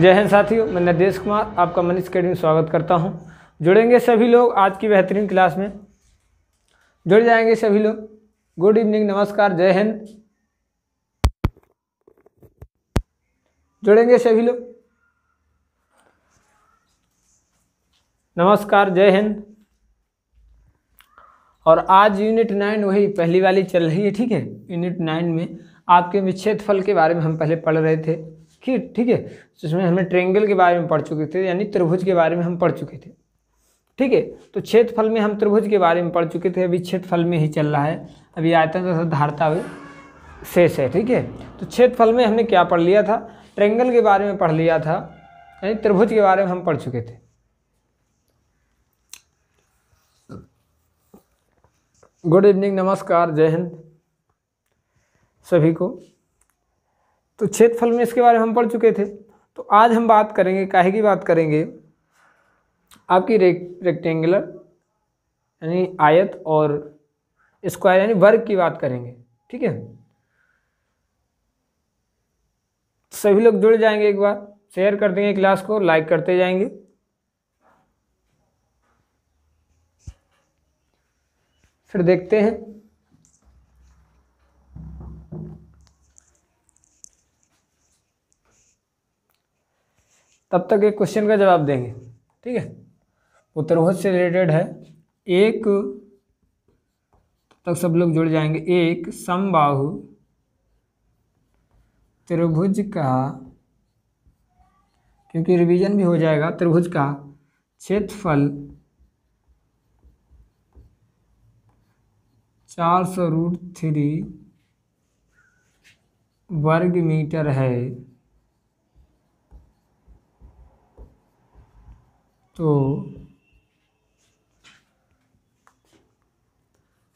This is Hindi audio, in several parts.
जय हिंद साथियों मैं नदेश कुमार आपका मनीष अकेडमी स्वागत करता हूं जुड़ेंगे सभी लोग आज की बेहतरीन क्लास में जुड़ जाएंगे सभी लोग गुड इवनिंग नमस्कार जय हिंद जुड़ेंगे सभी लोग नमस्कार जय हिंद और आज यूनिट नाइन वही पहली वाली चल रही है ठीक है यूनिट नाइन में आपके विच्छेद फल के बारे में हम पहले पढ़ रहे थे ठीक ठीक है जिसमें हमें ट्रेंगल के बारे में पढ़ चुके थे यानी त्रिभुज के बारे में हम पढ़ चुके थे ठीक है तो क्षेत्रफल में हम त्रिभुज के बारे में पढ़ चुके थे अभी क्षेत्रफल में ही चल रहा है अभी आयतन तथा तो धारता हुई शेष है ठीक है तो क्षेत्रफल में हमने क्या पढ़ लिया था ट्रेंगल के बारे में पढ़ लिया था यानी त्रिभुज के बारे में हम पढ़ चुके थे गुड इवनिंग नमस्कार जय हिंद सभी को तो क्षेत्रफल में इसके बारे में हम पढ़ चुके थे तो आज हम बात करेंगे काहे की बात करेंगे आपकी रे, रेक्टेंगुलर यानी आयत और स्क्वायर यानी वर्ग की बात करेंगे ठीक है सभी लोग जुड़ जाएंगे एक बार शेयर कर देंगे क्लास को लाइक करते जाएंगे फिर देखते हैं तब तक एक क्वेश्चन का जवाब देंगे ठीक है वो त्रिभुज तो से रिलेटेड है एक तक सब लोग जुड़ जाएंगे एक समबाहु त्रिभुज का क्योंकि रिवीजन भी हो जाएगा त्रिभुज का क्षेत्रफल चार सौ रूट थ्री वर्ग मीटर है तो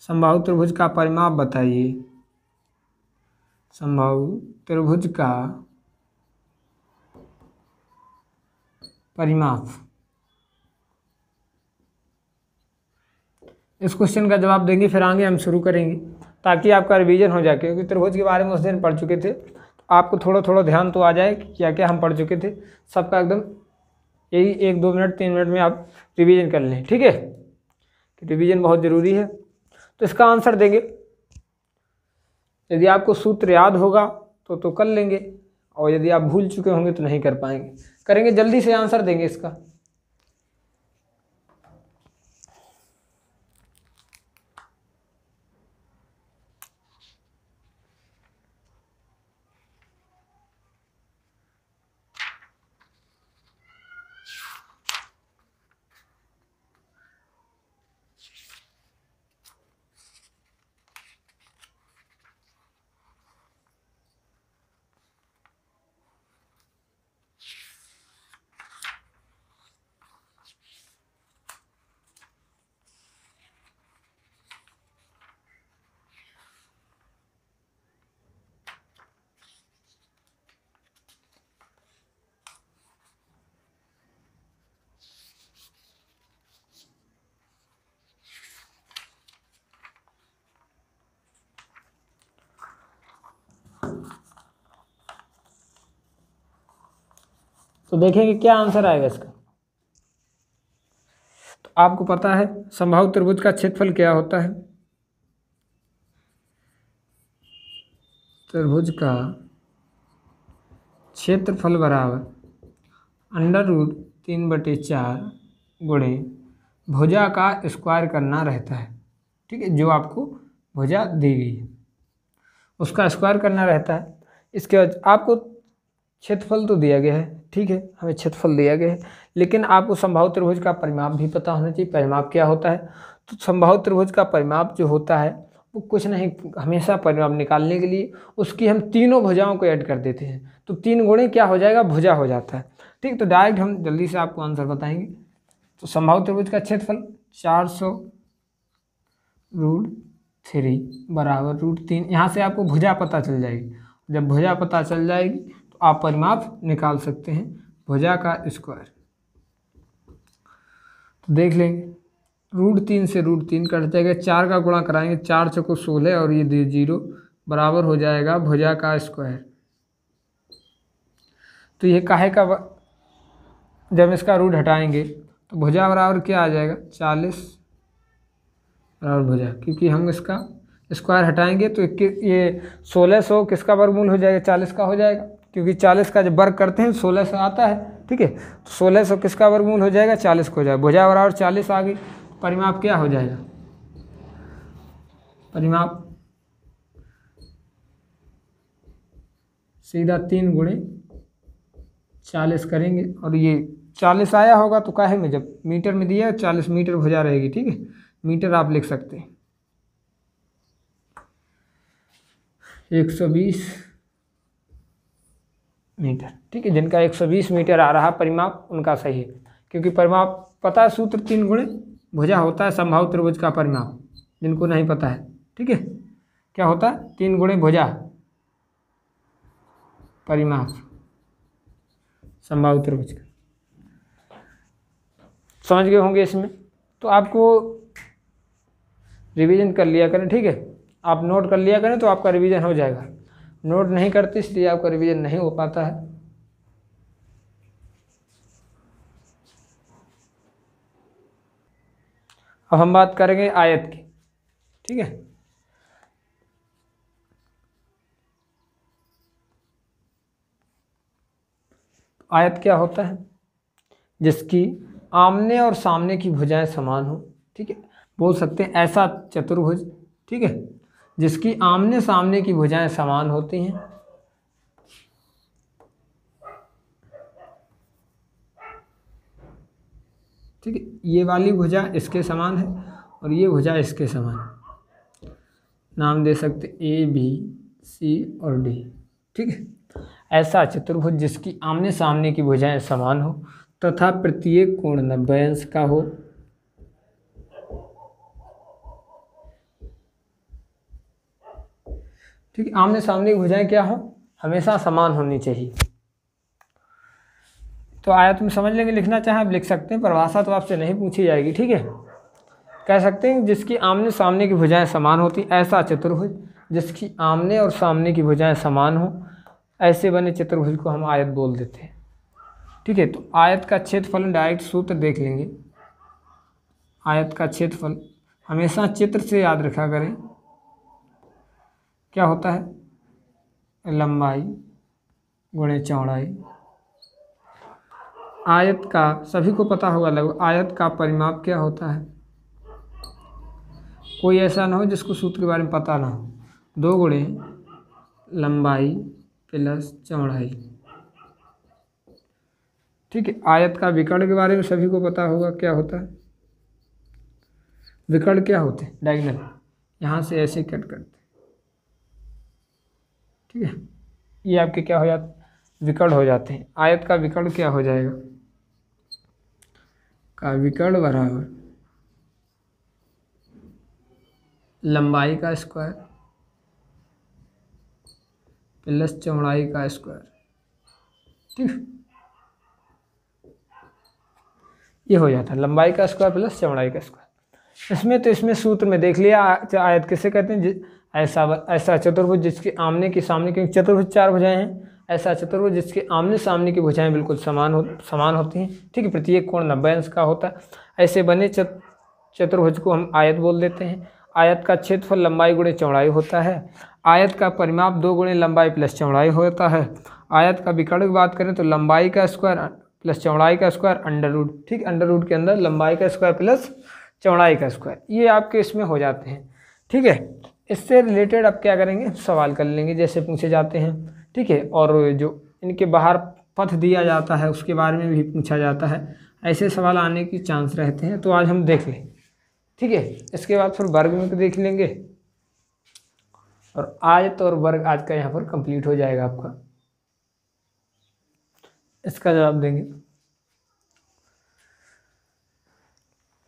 संभाव त्रिभुज का परिमाप बताइए संभाव त्रिभुज का परिमाप इस क्वेश्चन का जवाब देंगे फिर आगे हम शुरू करेंगे ताकि आपका रिवीजन हो जाए क्योंकि त्रिभुज के बारे में उस दिन पढ़ चुके थे आपको थोड़ा थोड़ा ध्यान तो आ जाए कि क्या क्या हम पढ़ चुके थे सबका एकदम यही एक दो मिनट तीन मिनट में आप रिवीजन कर लें ठीक है कि रिवीजन बहुत ज़रूरी है तो इसका आंसर देंगे यदि आपको सूत्र याद होगा तो तो कर लेंगे और यदि आप भूल चुके होंगे तो नहीं कर पाएंगे करेंगे जल्दी से आंसर देंगे इसका तो देखेंगे क्या आंसर आएगा इसका तो आपको पता है संभाव त्रिभुज का क्षेत्रफल क्या होता है त्रिभुज का क्षेत्रफल बराबर अंडर रूट तीन बटे चार गुणे भुजा का स्क्वायर करना रहता है ठीक है जो आपको भुजा दी गई है उसका स्क्वायर करना रहता है इसके बाद आपको क्षेत्रफल तो दिया गया है ठीक है हमें क्षेत्रफल दिया गया है लेकिन आपको संभाव त्रिभुज का परिमाप भी पता होना चाहिए परिमाप क्या होता है तो संभाव त्रिभुज का परिमाप जो होता है वो कुछ नहीं हमेशा परिमाप निकालने के लिए उसकी हम तीनों भुजाओं को ऐड कर देते हैं तो तीन गुणे क्या हो जाएगा भुजा हो जाता है ठीक तो डायरेक्ट हम जल्दी से आपको आंसर बताएंगे तो संभाव त्रिभुज का क्षेत्रफल चार सौ रूट थ्री बराबर रूट तीन यहाँ से आपको भुजा पता चल जाएगी जब भुजा पता चल जाएगी आप परिमाप निकाल सकते हैं भुजा का स्क्वायर तो देख लेंगे रूट तीन से रूट तीन कट जाएगा चार का गुणा कराएंगे चार चौको सोलह और ये दे जीरो बराबर हो जाएगा भुजा का स्क्वायर तो ये काहे का जब इसका रूट हटाएंगे तो भुजा बराबर क्या आ जाएगा चालीस बराबर भुजा क्योंकि हम इसका स्क्वायर हटाएंगे तो ये सोलह सौ सो किसका वर्गमूल हो जाएगा चालीस का हो जाएगा क्योंकि चालीस का जब वर्ग करते हैं सोलह सौ आता है ठीक है तो सोलह सौ किसका वर्गमूल हो जाएगा चालीस का हो जाएगा भुजा बराबर चालीस आ गई परिमाप क्या हो जाएगा परिमाप सीधा तीन गुणे चालीस करेंगे और ये चालीस आया होगा तो काहे में जब मीटर में दिया चालीस मीटर भुजा रहेगी ठीक है मीटर आप लिख सकते हैं एक सौ बीस मीटर ठीक है जिनका 120 मीटर आ रहा परिमाप उनका सही है क्योंकि परिमाप पता है सूत्र तीन गुणे भुजा होता है संभाव त्रिभुज का परिमाप जिनको नहीं पता है ठीक है क्या होता है तीन गुणे भुजा परिमाप संभाव त्रिभुज का समझ गए होंगे इसमें तो आपको रिवीजन कर लिया करें ठीक है आप नोट कर लिया करें तो आपका रिवीजन हो जाएगा नोट नहीं करते इसलिए आपका रिवीजन नहीं हो पाता है अब हम बात करेंगे आयत की ठीक है आयत क्या होता है जिसकी आमने और सामने की भुजाएं समान हो ठीक है बोल सकते हैं ऐसा चतुर्भुज ठीक है जिसकी आमने सामने की भुजाएं समान होती हैं ठीक है ये वाली भुजा इसके समान है और ये भुजा इसके समान है नाम दे सकते ए बी सी और डी ठीक है ऐसा चतुर्भुज जिसकी आमने सामने की भुजाएं समान हो तथा प्रत्येक कोण नब्बे अंश का हो क्योंकि आमने सामने की भुजाएं क्या हो हमेशा समान होनी चाहिए तो आया तुम समझ लेंगे लिखना चाहें आप लिख सकते हैं परिभाषा तो आपसे नहीं पूछी जाएगी ठीक है कह सकते हैं जिसकी आमने सामने की भुजाएं समान होती ऐसा चतुर्भुज जिसकी आमने और सामने की भुजाएं समान हो ऐसे बने चतुर्भुज को हम आयत बोल देते हैं ठीक है तो आयत का क्षेत्रफल डायरेक्ट सूत्र देख लेंगे आयत का क्षेत्रफल हमेशा चित्र से याद रखा करें क्या होता है लंबाई गुणे चौड़ाई आयत का सभी को पता होगा लगभग आयत का परिमाप क्या होता है कोई ऐसा ना हो जिसको सूत्र के बारे में पता ना हो दो गुणे लंबाई प्लस चौड़ाई ठीक है आयत का विकर्ण के बारे में सभी को पता होगा क्या होता है विकर्ण क्या होते हैं डायगनल यहाँ से ऐसे कट करते ठीक है ये आपके क्या हो जाते विकर्ण हो जाते हैं आयत का विकर्ण क्या हो जाएगा का विकर्ण बराबर लंबाई का स्क्वायर प्लस चौड़ाई का स्क्वायर ठीक ये हो जाता है लंबाई का स्क्वायर प्लस चौड़ाई का स्क्वायर इसमें तो इसमें सूत्र में देख लिया आयत किसे कहते हैं ऐसा ऐसा चतुर्भुज जिसके आमने के सामने क्योंकि चतुर्भुज चार भुजाएं हैं ऐसा चतुर्भुज जिसके आमने सामने की भुजाएं बिल्कुल समान हो समान होती हैं ठीक है प्रत्येक कोण नब्बे अंश का होता है ऐसे बने चत, चतुर्भुज को हम आयत बोल देते हैं आयत का क्षेत्रफल लंबाई गुणे चौड़ाई होता है आयत का परिमाप दो गुणे लंबाई प्लस चौड़ाई होता है आयत का विकर्ण की बात करें तो लंबाई का स्क्वायर अं, प्लस चौड़ाई का स्क्वायर अंडर रूट ठीक अंडर रूट के अंदर लंबाई का स्क्वायर प्लस चौड़ाई का स्क्वायर ये आपके इसमें हो जाते हैं ठीक है इससे रिलेटेड आप क्या करेंगे सवाल कर लेंगे जैसे पूछे जाते हैं ठीक है और जो इनके बाहर पथ दिया जाता है उसके बारे में भी पूछा जाता है ऐसे सवाल आने की चांस रहते हैं तो आज हम देख लें ठीक है इसके बाद फिर वर्ग में देख लेंगे और आज तो और वर्ग आज का यहाँ पर कंप्लीट हो जाएगा आपका इसका जवाब देंगे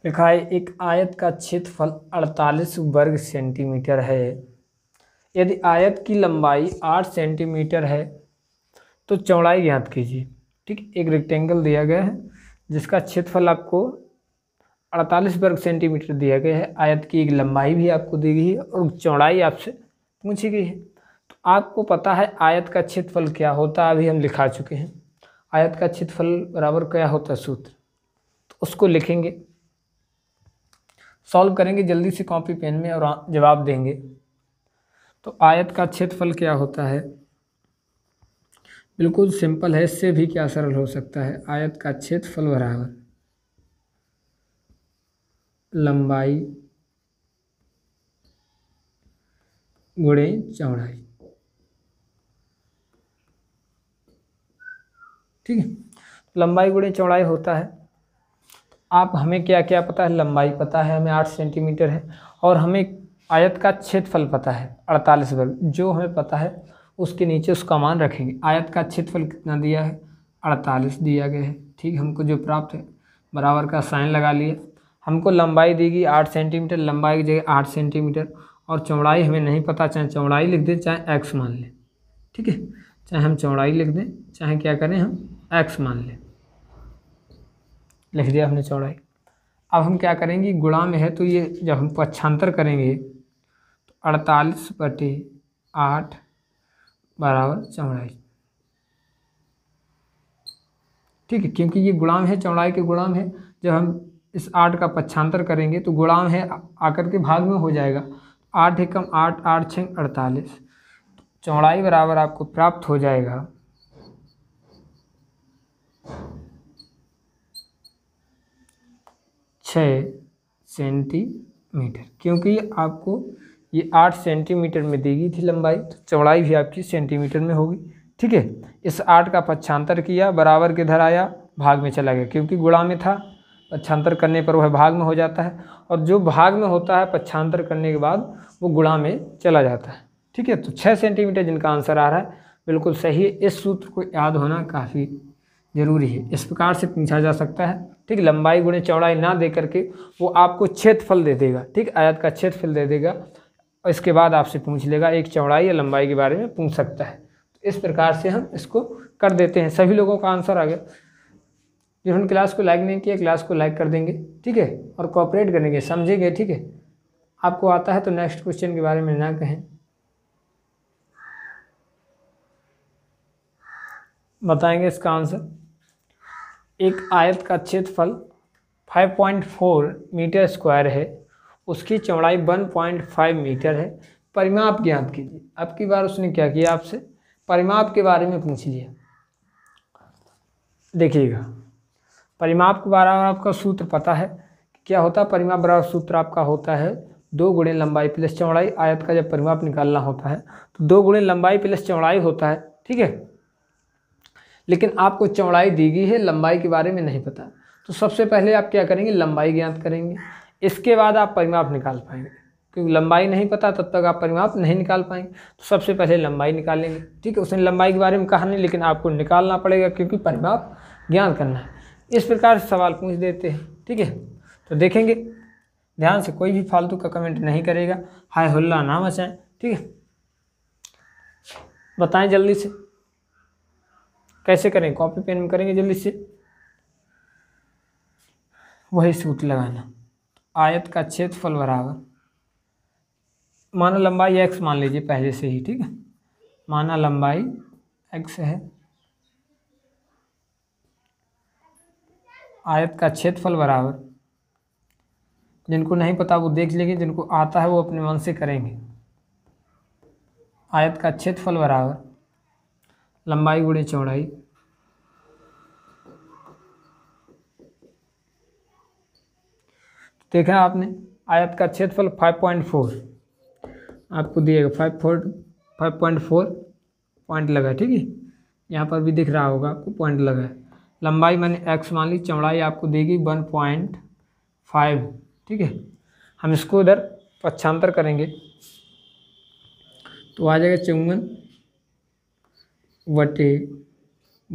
लिखा है एक आयत का क्षेत्रफल 48 वर्ग सेंटीमीटर है यदि आयत की लंबाई 8 सेंटीमीटर है तो चौड़ाई ज्ञात कीजिए ठीक एक रेक्टेंगल दिया गया है जिसका क्षेत्रफल आपको 48 वर्ग सेंटीमीटर दिया गया है आयत की एक लंबाई भी आपको दी गई है और चौड़ाई आपसे पूछी गई है तो आपको पता है आयत का क्षेत्रफल क्या होता है अभी हम लिखा चुके हैं आयत का क्षेत्रफल बराबर क्या होता है सूत्र तो उसको लिखेंगे सॉल्व करेंगे जल्दी से कॉपी पेन में और जवाब देंगे तो आयत का क्षेत्रफल क्या होता है बिल्कुल सिंपल है इससे भी क्या सरल हो सकता है आयत का क्षेत्रफल बराबर लंबाई गुड़े चौड़ाई ठीक है लंबाई गुड़े चौड़ाई होता है आप हमें क्या क्या पता है लंबाई पता है हमें आठ सेंटीमीटर है और हमें आयत का क्षेत्रफल पता है अड़तालीस वर्ग जो हमें पता है उसके नीचे उसका मान रखेंगे आयत का क्षेत्रफल कितना दिया है अड़तालीस दिया गया है ठीक हमको जो प्राप्त है बराबर का साइन लगा लिया हमको लंबाई देगी आठ सेंटीमीटर लंबाई की जगह आठ सेंटीमीटर और चौड़ाई हमें नहीं पता चाहे चौड़ाई लिख दें चाहे एक्स मान लें ठीक है चाहे हम चौड़ाई लिख दें चाहे क्या करें हम एक्स मान लें लिख दिया हमने चौड़ाई अब हम क्या करेंगे गुणा में है तो ये जब हम पक्षांतर करेंगे तो अड़तालीस बटे आठ बराबर चौड़ाई ठीक है क्योंकि ये गुणाम है चौड़ाई के गुणाम है जब हम इस आठ का पक्षांतर करेंगे तो गुणाम है आकर के भाग में हो जाएगा आठ एकम आठ आठ छः अड़तालीस चौड़ाई बराबर आपको प्राप्त हो जाएगा छः सेंटीमीटर क्योंकि आपको ये आठ सेंटीमीटर में देगी थी लंबाई तो चौड़ाई भी आपकी सेंटीमीटर में होगी ठीक है इस आठ का पक्षांतर किया बराबर किधर आया भाग में चला गया क्योंकि गुणा में था पक्षांतर करने पर वह भाग में हो जाता है और जो भाग में होता है पक्षांतर करने के बाद वो गुणा में चला जाता है ठीक है तो छः सेंटीमीटर जिनका आंसर आ रहा है बिल्कुल सही है इस सूत्र को याद होना काफ़ी ज़रूरी है इस प्रकार से पूछा जा सकता है ठीक लंबाई गुणे चौड़ाई ना दे करके वो आपको क्षेत्रफल दे देगा ठीक आयत का क्षेत्रफल दे देगा और इसके बाद आपसे पूछ लेगा एक चौड़ाई या लंबाई के बारे में पूछ सकता है तो इस प्रकार से हम इसको कर देते हैं सभी लोगों का आंसर आ गया जिन्होंने क्लास को लाइक नहीं किया क्लास को लाइक कर देंगे ठीक है और कॉपरेट करेंगे समझेंगे ठीक है आपको आता है तो नेक्स्ट क्वेश्चन के बारे में ना कहें बताएंगे इसका आंसर एक आयत का क्षेत्रफल 5.4 मीटर स्क्वायर है उसकी चौड़ाई 1.5 मीटर है परिमाप ज्ञात कीजिए अब की बार उसने क्या किया आपसे परिमाप के बारे में पूछ लिया देखिएगा परिमाप के बारे में आपका सूत्र पता है क्या होता है परिमाप बराबर सूत्र आपका होता है दो गुणे लंबाई प्लस चौड़ाई आयत का जब परिमाप निकालना होता है तो दो गुणे लंबाई प्लस चौड़ाई होता है ठीक है लेकिन आपको चौड़ाई दी गई है लंबाई के बारे में नहीं पता तो सबसे पहले आप क्या करेंगे लंबाई ज्ञात करेंगे इसके बाद आप परिमाप निकाल पाएंगे क्योंकि लंबाई नहीं पता तब तक आप परिमाप नहीं निकाल पाएंगे तो सबसे पहले लंबाई निकालेंगे ठीक है उसने लंबाई के बारे में कहा नहीं लेकिन आपको निकालना पड़ेगा क्योंकि परिमाप ज्ञान करना है इस प्रकार सवाल पूछ देते हैं ठीक है तो देखेंगे ध्यान से कोई भी फालतू का कमेंट नहीं करेगा हाय हल्ला ना मचाएं ठीक है बताएं जल्दी से कैसे करेंगे कॉपी पेन में करेंगे जल्दी से वही सूत्र लगाना आयत का क्षेत्रफल बराबर माना लंबाई एक्स मान लीजिए पहले से ही ठीक है माना लंबाई एक्स है आयत का क्षेत्रफल बराबर जिनको नहीं पता वो देख लेंगे जिनको आता है वो अपने मन से करेंगे आयत का क्षेत्रफल बराबर लंबाई गुणे चौड़ाई देखा आपने आयत का क्षेत्रफल 5.4 आपको दिएगा फाइव पॉइंट फोर लगा ठीक है यहाँ पर भी दिख रहा होगा आपको पॉइंट लगा है लंबाई मैंने एक्स मान ली चौड़ाई आपको देगी वन पॉइंट फाइव ठीक है हम इसको इधर पक्षांतर करेंगे तो आ जाएगा चौवन बटे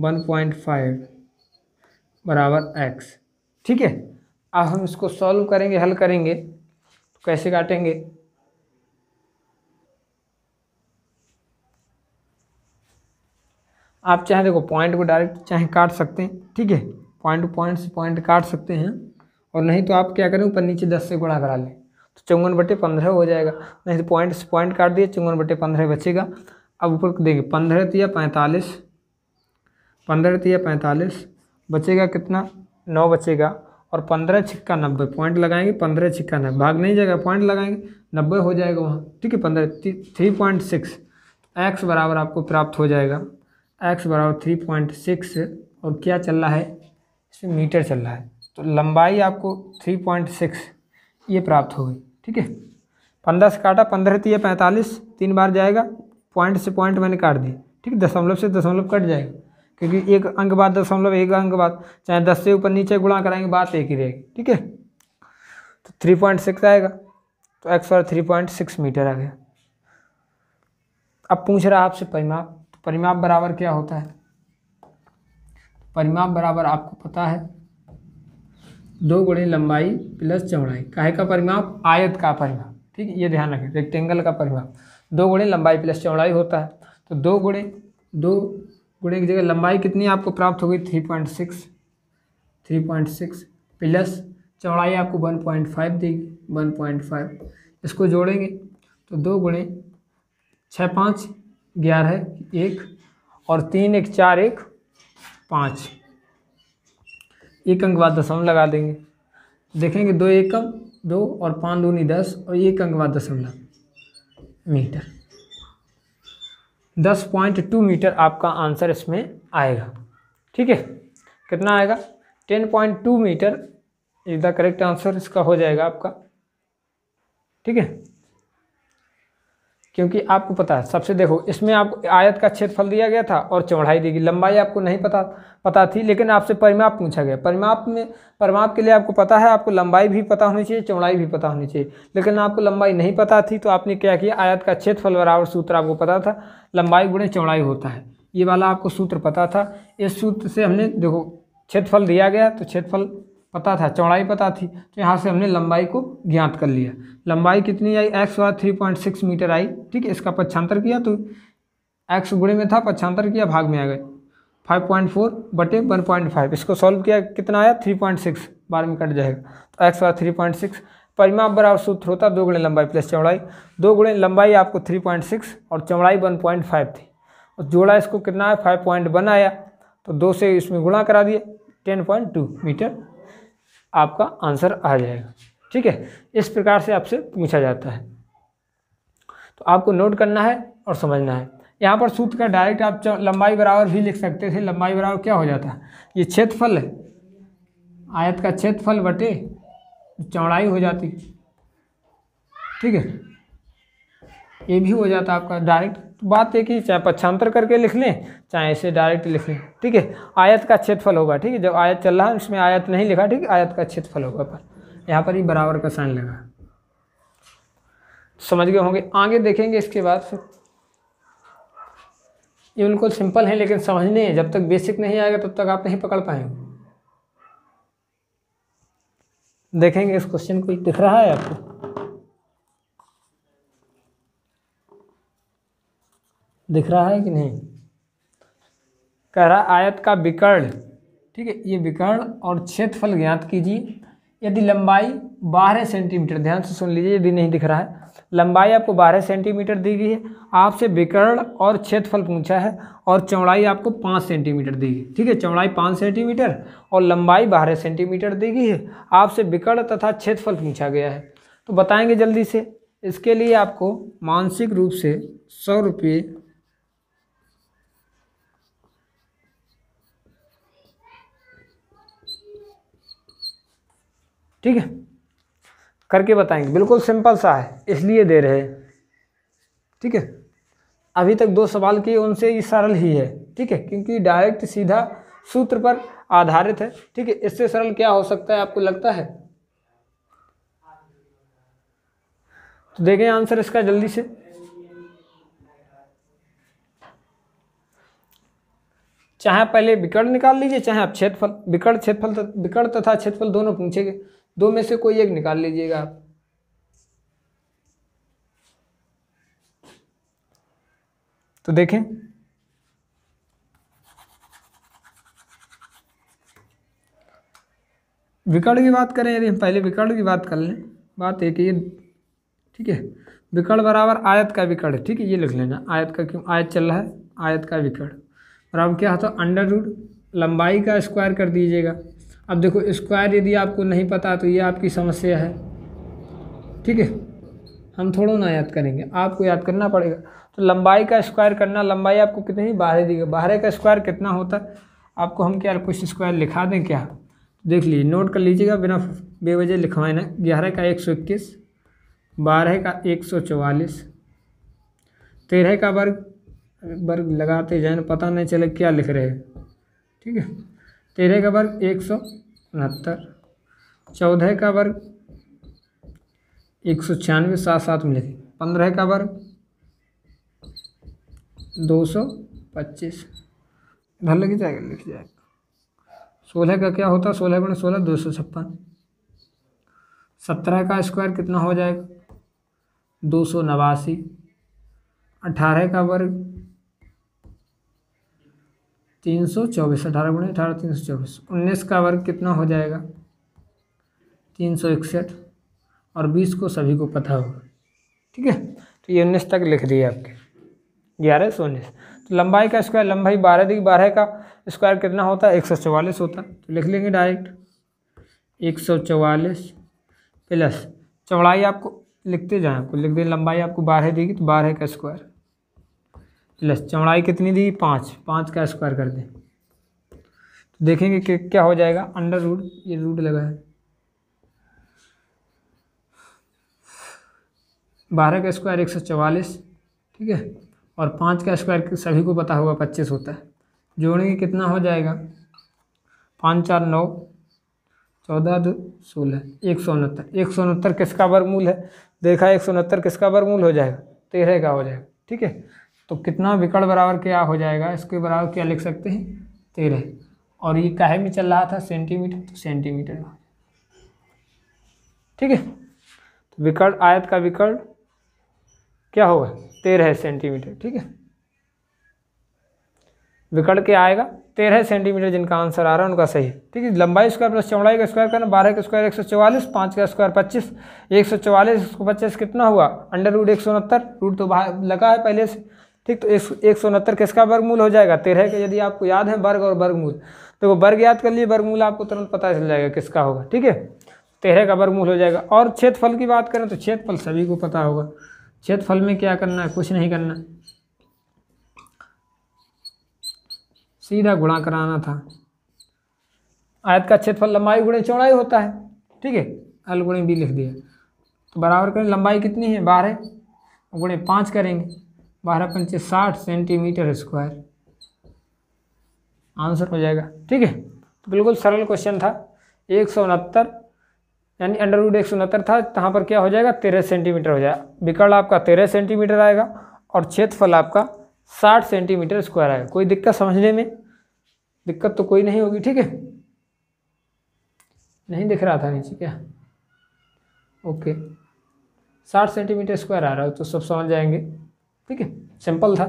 वन पॉइंट फाइव बराबर एक्स ठीक है अब हम इसको सॉल्व करेंगे हल करेंगे तो कैसे काटेंगे आप चाहे देखो पॉइंट को डायरेक्ट चाहे काट सकते हैं ठीक है पॉइंट टू पॉइंट से पॉइंट काट सकते हैं और नहीं तो आप क्या करें ऊपर नीचे दस से गुणा करा लें तो चौवन बटे पंद्रह हो जाएगा नहीं तो पॉइंट से पॉइंट काट दिए चौवन बटे पंद्रह बचेगा अब ऊपर देखिए पंद्रह तिया पैंतालीस पंद्रह तिया पैंतालीस बचेगा कितना नौ बचेगा और पंद्रह छिक्का नब्बे पॉइंट लगाएंगे पंद्रह छिक्का नब्बे भाग नहीं जाएगा पॉइंट लगाएंगे नब्बे हो जाएगा वहाँ ठीक है पंद्रह थ्री पॉइंट सिक्स एक्स बराबर आपको प्राप्त हो जाएगा एक्स बराबर थ्री पॉइंट सिक्स और क्या चल रहा है इसमें मीटर चल रहा है तो लंबाई आपको थ्री पॉइंट सिक्स ये प्राप्त हो गई ठीक है पंद्रह से काटा पंद्रह तीय पैंतालीस तीन बार जाएगा पॉइंट से पॉइंट मैंने काट दी ठीक दशमलव से दशमलव कट जाएगा क्योंकि एक अंक बाद दशमलव एक अंक बाद चाहे दस से ऊपर नीचे गुणा कराएंगे बात एक ही रहेगी ठीक है तो थ्री पॉइंट सिक्स आएगा तो एक्स और थ्री पॉइंट सिक्स मीटर आ गया अब पूछ रहा आपसे परिमाप तो परिमाप बराबर क्या होता है परिमाप बराबर आपको पता है दो गुणे लंबाई प्लस चौड़ाई काहे का परिमाप आयत का परिमाप ठीक है ये ध्यान रखें रेक्टेंगल का परिमाप दो गुणे लंबाई प्लस चौड़ाई होता है तो दो गुणे दो गुणे की जगह लंबाई कितनी आपको प्राप्त होगी three point six three point six plus चौड़ाई आपको वन पॉइंट फाइव देगी वन पॉइंट फाइव इसको जोड़ेंगे तो दो गुणे छः पाँच ग्यारह एक और तीन एक चार एक पाँच एक अंक बाद दशमलव लगा देंगे देखेंगे दो एकम दो और पाँच दूनी दस और एक अंक बाद दशमलव मीटर दस पॉइंट टू मीटर आपका आंसर इसमें आएगा ठीक है कितना आएगा ten point two metre is the correct answer इसका हो जाएगा आपका ठीक है क्योंकि आपको पता है सबसे देखो इसमें आपको आयत का क्षेत्रफल दिया गया था और चौड़ाई दी गई लंबाई आपको नहीं पता पता थी लेकिन आपसे परिमाप पूछा गया परिमाप में परिमाप के लिए आपको पता है आपको लंबाई भी पता होनी चाहिए चौड़ाई भी पता होनी चाहिए लेकिन आपको लंबाई नहीं पता थी तो आपने क्या किया आयत का क्षेत्रफल बराबर सूत्र आपको पता था लंबाई गुणे चौड़ाई होता है ये वाला आपको सूत्र पता था इस सूत्र से हमने देखो क्षेत्रफल दिया गया तो क्षेत्रफल पता था चौड़ाई पता थी तो यहाँ से हमने लंबाई को ज्ञात कर लिया लंबाई कितनी आई एक्स वार थ्री पॉइंट सिक्स मीटर आई ठीक है इसका पक्षांतर किया तो एक्स गुड़े में था पक्षांतर किया भाग में आ गए फाइव पॉइंट फोर बटे वन पॉइंट फाइव इसको सॉल्व किया कितना आया थ्री पॉइंट सिक्स बार में कट जाएगा तो एक्स वार थ्री पॉइंट सिक्स परिमाप बराबर सूत्र होता दो गुणे लंबाई प्लस चौड़ाई दो गुणे लंबाई आपको थ्री पॉइंट सिक्स और चौड़ाई वन पॉइंट फाइव थी और जोड़ा इसको कितना आया फाइव पॉइंट वन आया तो दो से इसमें गुणा करा दिया टेन पॉइंट टू मीटर आपका आंसर आ जाएगा ठीक है इस प्रकार से आपसे पूछा जाता है तो आपको नोट करना है और समझना है यहाँ पर सूत्र का डायरेक्ट आप लंबाई बराबर भी लिख सकते थे लंबाई बराबर क्या हो जाता है ये क्षेत्रफल है आयत का क्षेत्रफल बटे चौड़ाई हो जाती ठीक है ये भी हो जाता आपका डायरेक्ट बात एक ही चाहे पक्षांतर करके लिख लें चाहे इसे डायरेक्ट लिख लें ठीक है आयत का क्षेत्रफल होगा ठीक है जब आयत चल रहा है उसमें आयत नहीं लिखा ठीक है आयत का क्षेत्रफल होगा पर यहाँ पर ही बराबर का साइन लगा समझ गए होंगे आगे देखेंगे इसके बाद फिर ये बिल्कुल सिंपल है लेकिन समझने हैं जब तक बेसिक नहीं आएगा तब तक आप नहीं पकड़ पाएंगे देखेंगे इस क्वेश्चन को दिख रहा है आपको दिख रहा है कि नहीं कह रहा आयत का विकर्ण ठीक है ये विकर्ण और क्षेत्रफल ज्ञात कीजिए यदि लंबाई बारह सेंटीमीटर ध्यान से सुन लीजिए यदि नहीं दिख रहा है लंबाई आपको बारह सेंटीमीटर दी गई है आपसे विकर्ण और क्षेत्रफल पूछा है और चौड़ाई आपको पाँच सेंटीमीटर दी गई ठीक है चौड़ाई पाँच सेंटीमीटर और लंबाई बारह सेंटीमीटर दी गई है आपसे विकर्ण तथा क्षेत्रफल पूछा गया है तो बताएंगे जल्दी से इसके लिए आपको मानसिक रूप से सौ रुपये ठीक है करके बताएंगे बिल्कुल सिंपल सा है इसलिए दे रहे ठीक है अभी तक दो सवाल किए उनसे ये सरल ही है ठीक है क्योंकि डायरेक्ट सीधा सूत्र पर आधारित है ठीक है इससे सरल क्या हो सकता है आपको लगता है तो देखें आंसर इसका जल्दी से चाहे पहले विकर्ण निकाल लीजिए चाहे आप क्षेत्रफल विकर्ण क्षेत्रफल विकर्ण तथा क्षेत्रफल दोनों पूछेंगे दो में से कोई एक निकाल लीजिएगा आप तो देखें विकर्ण की बात करें यदि हम पहले विकर्ण की बात कर लें बात एक ये ठीक है विकर्ण बराबर आयत का विकर्ण ठीक है ये लिख लेना आयत का क्यों आयत चल रहा है आयत का विकर्ण बराबर क्या होता है तो अंडर रूट लंबाई का स्क्वायर कर दीजिएगा अब देखो स्क्वायर यदि आपको नहीं पता तो ये आपकी समस्या है ठीक है हम थोड़ा ना याद करेंगे आपको याद करना पड़ेगा तो लंबाई का स्क्वायर करना लंबाई आपको कितनी बाहर दी गई बारह का स्क्वायर कितना होता है आपको हम क्या कुछ स्क्वायर लिखा दें क्या देख लीजिए नोट कर लीजिएगा बिना बेवजह लिखवाए ना ग्यारह का एक सौ इक्कीस बारह का एक सौ चवालीस तेरह का वर्ग वर्ग लगाते जाए पता नहीं चले क्या लिख रहे हैं ठीक है तेरह का वर्ग एक सौ उनहत्तर चौदह का वर्ग एक सौ छियानवे सात सात मिले थे पंद्रह का वर्ग दो सौ पच्चीस इधर लगी जाएगा लिख जाएगा सोलह का क्या होता है सोलह गुणा सोलह दो सौ छप्पन सत्रह का स्क्वायर कितना हो जाएगा दो सौ नवासी अठारह का वर्ग तीन सौ चौबीस अठारह गुणे अठारह तीन सौ चौबीस उन्नीस का वर्ग कितना हो जाएगा तीन सौ इकसठ और बीस को सभी को पता होगा ठीक है तो ये उन्नीस तक लिख दिए आपके ग्यारह सौ उन्नीस तो लंबाई का स्क्वायर लंबाई बारह दी बारह का स्क्वायर कितना होता है एक सौ चवालीस होता तो लिख लेंगे डायरेक्ट एक सौ चवालीस प्लस चौड़ाई आपको लिखते जाएँ आपको लिख दें लंबाई आपको बारह देगी तो बारह का स्क्वायर प्लस चौड़ाई कितनी दी पाँच पाँच का स्क्वायर कर दें तो देखेंगे कि क्या हो जाएगा अंडर रूट ये रूट लगा है बारह का स्क्वायर एक सौ चवालीस ठीक है और पाँच का स्क्वायर सभी को पता होगा पच्चीस होता है जोड़ेंगे कितना हो जाएगा पाँच चार नौ चौदह दो सोलह एक सौ उनहत्तर एक सौ उनहत्तर किसका वर्गमूल है देखा एक सौ उनहत्तर किसका वर्गमूल हो जाएगा तेरह का हो जाएगा ठीक है तो कितना विकर्ण बराबर क्या हो जाएगा इसके बराबर क्या लिख सकते हैं तेरह और ये काहे में चल रहा था सेंटीमीटर तो सेंटीमीटर में ठीक है तो विकर्ण आयत का विकर्ण क्या होगा तेरह सेंटीमीटर ठीक है विकर्ण क्या आएगा तेरह सेंटीमीटर जिनका आंसर आ रहा है उनका सही ठीक है लंबाई स्क्वायर प्लस चौड़ाई का स्क्वायर करना बारह का स्क्वायर एक सौ चौवालीस पाँच का स्क्वायर पच्चीस एक सौ चौवालीस एक सौ पच्चीस कितना हुआ अंडर रूट एक सौ उनहत्तर रूट तो बाहर लगा है पहले से ठीक तो एक, सौ उनहत्तर किसका वर्गमूल हो जाएगा तेरह का यदि आपको याद है वर्ग और वर्गमूल तो वो वर्ग याद कर लिए वर्गमूल आपको तुरंत पता चल जाएगा किसका होगा ठीक है तेरह का वर्गमूल हो जाएगा और क्षेत्रफल की बात करें तो क्षेत्रफल सभी को पता होगा क्षेत्रफल में क्या करना है कुछ नहीं करना सीधा गुणा कराना था आयत का क्षेत्रफल लंबाई गुणे चौड़ाई होता है ठीक है अल गुणे भी लिख दिया तो बराबर करें लंबाई कितनी है बारह गुणे पाँच करेंगे बारह पंचे साठ सेंटीमीटर स्क्वायर आंसर हो जाएगा ठीक है तो बिल्कुल सरल क्वेश्चन था एक सौ उनहत्तर यानी अंडर रूड एक सौ उनहत्तर था कहाँ पर क्या हो जाएगा तेरह सेंटीमीटर हो जाएगा विकर्ण आपका तेरह सेंटीमीटर आएगा और क्षेत्रफल आपका साठ सेंटीमीटर स्क्वायर आएगा कोई दिक्कत समझने में दिक्कत तो कोई नहीं होगी ठीक है नहीं दिख रहा था नीचे क्या ओके साठ सेंटीमीटर स्क्वायर आ रहा हो तो सब समझ जाएंगे ठीक है सिंपल था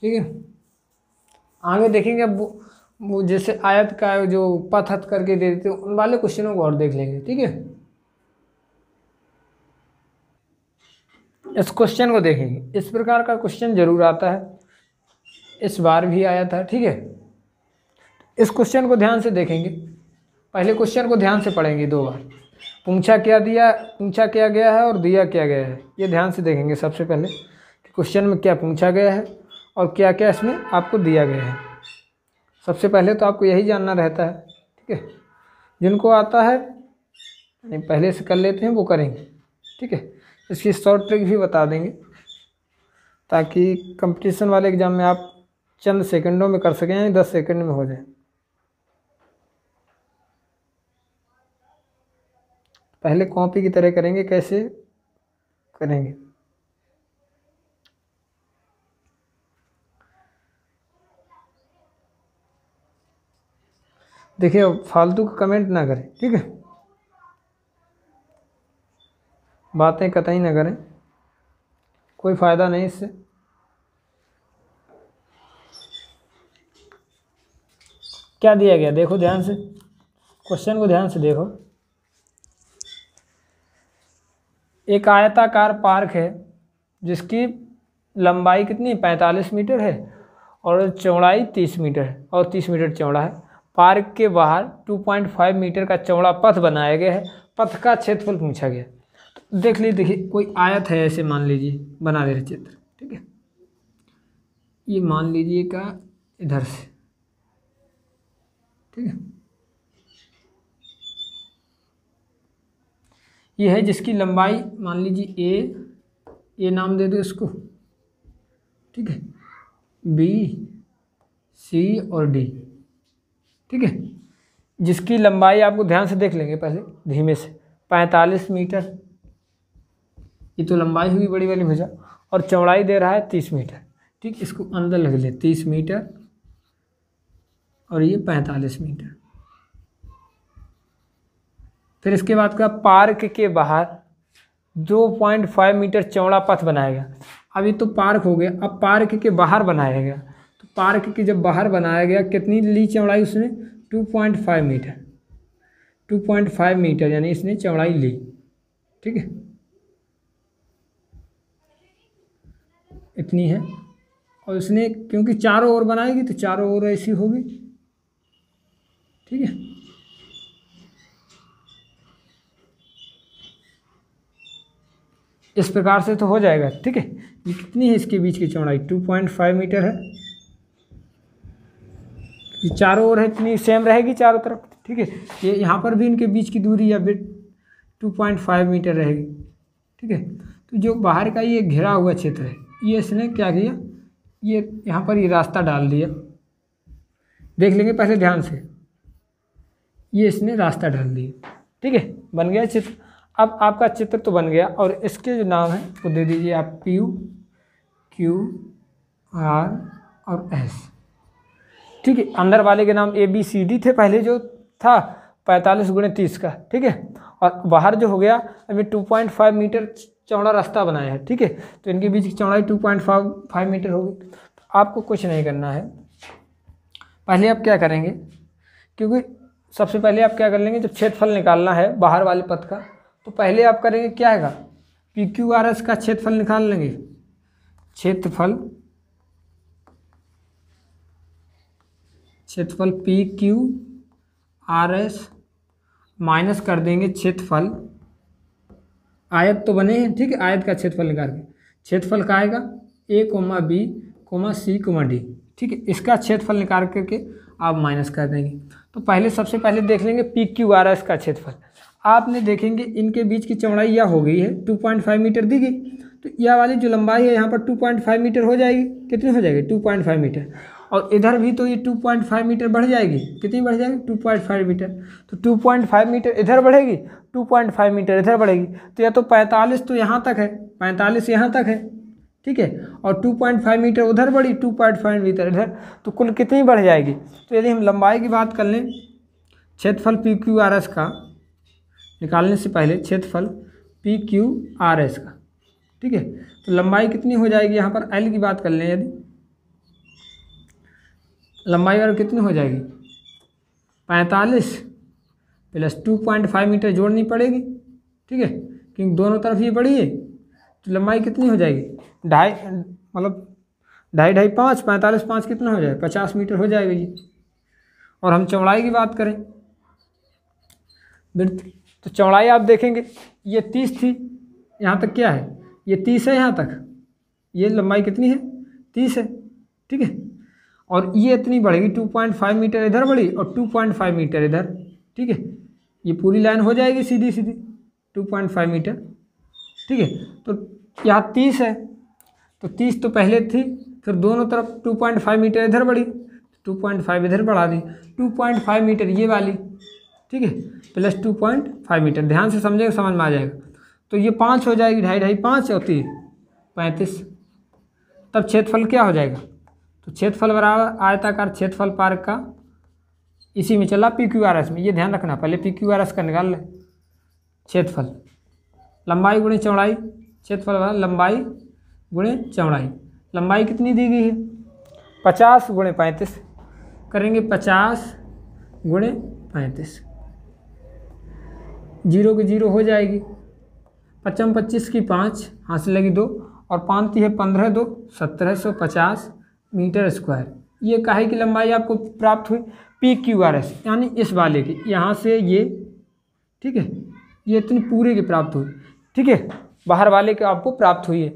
ठीक है आगे देखेंगे अब वो जैसे आयत का जो पथ हथ करके दे देते उन वाले क्वेश्चनों को और देख लेंगे ठीक है इस क्वेश्चन को देखेंगे इस प्रकार का क्वेश्चन जरूर आता है इस बार भी आया था ठीक है इस क्वेश्चन को ध्यान से देखेंगे पहले क्वेश्चन को ध्यान से पढ़ेंगे दो बार पूछा क्या दिया पूछा क्या गया है और दिया क्या गया है ये ध्यान से देखेंगे सबसे पहले कि क्वेश्चन में क्या पूछा गया है और क्या क्या इसमें आपको दिया गया है सबसे पहले तो आपको यही जानना रहता है ठीक है जिनको आता है नहीं पहले से कर लेते हैं वो करेंगे ठीक है इसकी शॉर्ट ट्रिक भी बता देंगे ताकि कंपटीशन वाले एग्ज़ाम में आप चंद सेकंडों में कर सकें यानी दस सेकंड में हो जाए पहले कॉपी की तरह करेंगे कैसे करेंगे देखिए फालतू का कमेंट ना करें ठीक है बातें कतई ना करें कोई फ़ायदा नहीं इससे क्या दिया गया देखो ध्यान से क्वेश्चन को ध्यान से देखो एक आयताकार पार्क है जिसकी लंबाई कितनी 45 मीटर है और चौड़ाई 30 मीटर है और 30 मीटर चौड़ा है पार्क के बाहर 2.5 मीटर का चौड़ा पथ बनाया गया है पथ का क्षेत्रफल पूछा गया तो देख लीजिए देखिए कोई आयत है ऐसे मान लीजिए बना दे रहे चित्र ठीक है ये मान लीजिए का इधर से ठीक है ये है जिसकी लंबाई मान लीजिए ए ये नाम दे दो इसको ठीक है बी सी और डी ठीक है जिसकी लंबाई आपको ध्यान से देख लेंगे पहले धीमे से पैंतालीस मीटर ये तो लंबाई हुई बड़ी वाली भुजा और चौड़ाई दे रहा है तीस मीटर ठीक इसको अंदर लग ले तीस मीटर और ये पैंतालीस मीटर फिर इसके बाद का पार्क के बाहर 2.5 मीटर चौड़ा पथ बनाएगा गया अभी तो पार्क हो गया अब पार्क के बाहर बनाया गया तो पार्क के जब बाहर बनाया गया कितनी ली चौड़ाई उसने 2.5 मीटर 2.5 मीटर यानी इसने चौड़ाई ली ठीक है इतनी है और उसने क्योंकि चारों ओर बनाएगी तो चारों ओर ऐसी होगी ठीक है इस प्रकार से तो हो जाएगा ठीक है ये कितनी है इसके बीच की चौड़ाई टू पॉइंट फाइव मीटर है ये चारों ओर है इतनी सेम रहेगी चारों तरफ ठीक है ये यहाँ पर भी इनके बीच की दूरी या बिट टू पॉइंट फाइव मीटर रहेगी ठीक है तो जो बाहर का ये घिरा हुआ क्षेत्र है ये इसने क्या किया ये यहाँ पर ये रास्ता डाल दिया देख लेंगे पहले ध्यान से ये इसने रास्ता डाल दिया ठीक है बन गया चित्र अब आपका चित्र तो बन गया और इसके जो नाम है वो दे दीजिए आप पी क्यू आर और एस ठीक है अंदर वाले के नाम ए बी सी डी थे पहले जो था पैंतालीस गुणे तीस का ठीक है और बाहर जो हो गया अभी टू पॉइंट फाइव मीटर चौड़ा रास्ता बनाया है ठीक है तो इनके बीच की चौड़ाई two point five five metre होगी तो आपको कुछ नहीं करना है पहले आप क्या करेंगे क्योंकि सबसे पहले आप क्या कर लेंगे जब क्षेत्रफल निकालना है बाहर वाले पथ का तो पहले आप करेंगे क्या आएगा पी क्यू आर एस का क्षेत्रफल निकाल लेंगे क्षेत्रफल क्षेत्रफल P Q R S minus कर देंगे क्षेत्रफल आयत तो बने हैं ठीक है आयत का क्षेत्रफल निकाल के क्षेत्रफल का आएगा A comma B comma C comma D ठीक है इसका क्षेत्रफल निकाल करके आप माइनस कर देंगे तो पहले सबसे पहले देख लेंगे पी क्यू आर एस का क्षेत्रफल आपने देखेंगे इनके बीच की चौड़ाई यह हो गई है 2.5 मीटर दी गई तो यह वाली जो लंबाई है यहाँ पर 2.5 मीटर हो जाएगी कितनी हो जाएगी 2.5 मीटर और इधर भी तो ये 2.5 मीटर बढ़ जाएगी कितनी बढ़ जाएगी 2.5 मीटर तो 2.5 मीटर इधर बढ़ेगी 2.5 मीटर इधर बढ़ेगी तो या तो 45 तो यहाँ तक है 45 यहाँ तक है ठीक है और 2.5 मीटर उधर बढ़ी 2.5 मीटर इधर तो कुल कितनी बढ़ जाएगी तो यदि हम लंबाई की बात कर लें क्षेत्रफल पी क्यू आर एस का निकालने से पहले क्षेत्रफल पी क्यू आर एस का ठीक है तो लंबाई कितनी हो जाएगी यहाँ पर एल की बात कर लें यदि लंबाई और कितनी हो जाएगी पैंतालीस plus two point five metre जोड़नी पड़ेगी ठीक है क्योंकि दोनों तरफ ये बड़ी है तो लंबाई कितनी हो जाएगी ढाई मतलब ढाई ढाई पाँच पैंतालीस पाँच कितना हो जाएगा पचास मीटर हो जाएगा ये और हम चौड़ाई की बात करें वृत्त तो चौड़ाई आप देखेंगे ये तीस थी यहाँ तक क्या है ये तीस है यहाँ तक ये लंबाई कितनी है तीस है ठीक है और ये इतनी बढ़ेगी टू पॉइंट फाइव मीटर इधर बढ़ी और टू पॉइंट फाइव मीटर इधर ठीक है ये पूरी लाइन हो जाएगी सीधी सीधी टू पॉइंट फाइव मीटर ठीक है तो यहाँ तीस है तो तीस तो पहले थी फिर दोनों तरफ टू पॉइंट फाइव मीटर इधर बढ़ी टू पॉइंट फाइव इधर बढ़ा दी टू पॉइंट फाइव मीटर ये वाली ठीक है plus two point five metre ध्यान से समझेंगे समझ में आ जाएगा तो ये पाँच हो जाएगी ढाई ढाई पाँच होती है पैंतीस तब क्षेत्रफल क्या हो जाएगा तो क्षेत्रफल बराबर आयताकार क्षेत्रफल पार्क का इसी में चला पी क्यू आर एस में ये ध्यान रखना पहले पी क्यू आर एस का निकाल लें क्षेत्रफल लंबाई गुणे चौड़ाई क्षेत्रफल लंबाई गुणे चौड़ाई लंबाई कितनी दी गई है पचास गुणे पैंतीस करेंगे पचास गुणे पैंतीस जीरो की जीरो हो जाएगी पचम पच्चीस की पाँच हाथ लगी दो और पाँच है पंद्रह दो सत्रह सौ पचास मीटर स्क्वायर ये काहे की लंबाई आपको प्राप्त हुई पी क्यू आर एस यानी इस वाले की यहाँ से ये ठीक है ये इतनी पूरे की प्राप्त हुई ठीक है बाहर वाले की आपको प्राप्त हुई है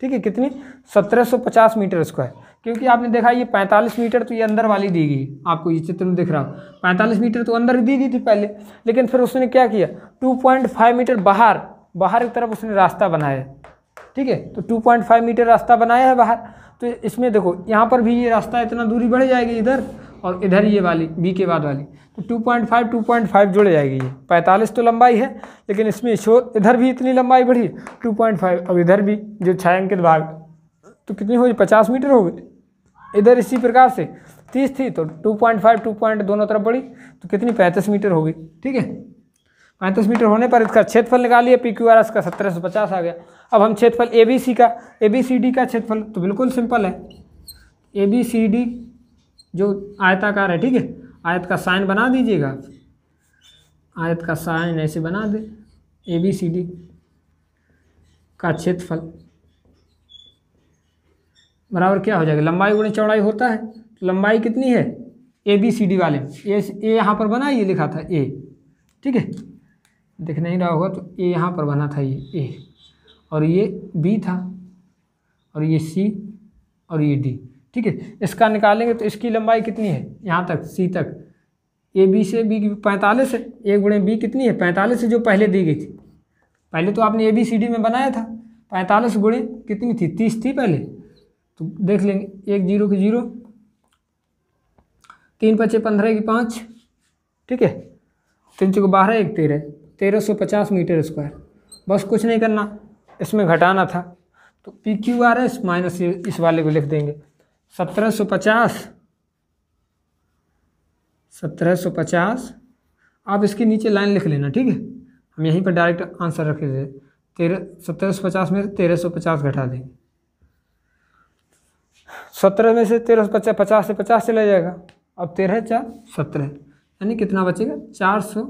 ठीक है कितनी सत्रह सौ पचास मीटर स्क्वायर क्योंकि आपने देखा ये 45 मीटर तो ये अंदर वाली दी गई आपको ये चित्र में दिख रहा हूँ 45 मीटर तो अंदर दी गई थी पहले लेकिन फिर उसने क्या किया 2.5 मीटर बाहर बाहर की तरफ उसने रास्ता बनाया ठीक है तो 2.5 मीटर रास्ता बनाया है बाहर तो इसमें देखो यहाँ पर भी ये रास्ता इतना दूरी बढ़ जाएगी इधर और इधर ये वाली बी के बाद वाली तो टू पॉइंट जुड़ जाएगी ये पैंतालीस तो लंबाई है लेकिन इसमें शोर इधर भी इतनी लंबाई बढ़ी 2.5 अब इधर भी जो छायांकित भाग तो कितनी हो गई पचास मीटर हो गई इधर इसी प्रकार से तीस थी तो टू पॉइंट फाइव टू पॉइंट दोनों तरफ बढ़ी तो कितनी पैंतीस मीटर होगी ठीक है पैंतीस मीटर होने पर इसका क्षेत्रफल निकालिए पी क्यू आर एस का सत्रह सौ पचास आ गया अब हम क्षेत्रफल ए बी सी का ए बी सी डी का क्षेत्रफल तो बिल्कुल सिंपल है ए बी सी डी जो आयताकार है ठीक है आयत का साइन बना दीजिएगा आप आयत का साइन ऐसे बना दे ए बी सी डी का क्षेत्रफल बराबर क्या हो जाएगा लंबाई गुणे चौड़ाई होता है तो लंबाई कितनी है ए बी सी डी वाले ए ए यहाँ पर बना ये लिखा था ए ठीक है दिख नहीं रहा होगा तो ए यहाँ पर बना था ये ए और ये बी था और ये सी और ये डी ठीक है इसका निकालेंगे तो इसकी लंबाई कितनी है यहाँ तक सी तक ए बी से बी पैंतालीस है ए गुणे बी कितनी है पैंतालीस जो पहले दी गई थी पहले तो आपने ए बी सी डी में बनाया था पैंतालीस गुणे कितनी थी तीस थी पहले तो देख लेंगे एक जीरो की जीरो तीन पचे पंद्रह की पाँच ठीक है तीन चौक बारह एक तेरह तेरह सौ पचास मीटर स्क्वायर बस कुछ नहीं करना इसमें घटाना था तो P Q R S minus इस वाले को लिख देंगे सत्रह सौ पचास सत्रह सौ पचास आप इसके नीचे लाइन लिख लेना ठीक है हम यहीं पर डायरेक्ट आंसर रखे थे तेरह सत्रह सौ पचास में तेरह सौ पचास घटा देंगे सत्रह में से तेरह पचास पचास से पचास चला जाएगा अब तेरह चार सत्रह यानी कितना बचेगा चार सौ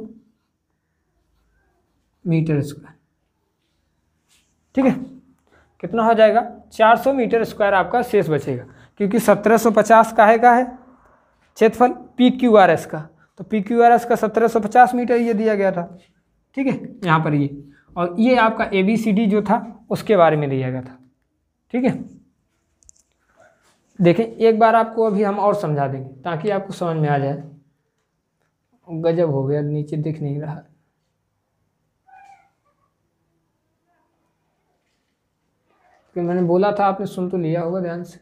मीटर स्क्वायर ठीक है कितना हो जाएगा चार सौ मीटर स्क्वायर आपका शेष बचेगा क्योंकि सत्रह सौ काहे का है क्षेत्रफल पी क्यू आर एस का तो पी क्यू आर एस का सत्रह सौ पचास मीटर ये दिया गया था ठीक है यहाँ पर ये और ये आपका ए बी सी डी जो था उसके बारे में दिया गया था ठीक है देखें एक बार आपको अभी हम और समझा देंगे ताकि आपको समझ में आ जाए गजब हो गया नीचे दिख नहीं रहा कि मैंने बोला था आपने सुन तो लिया होगा ध्यान से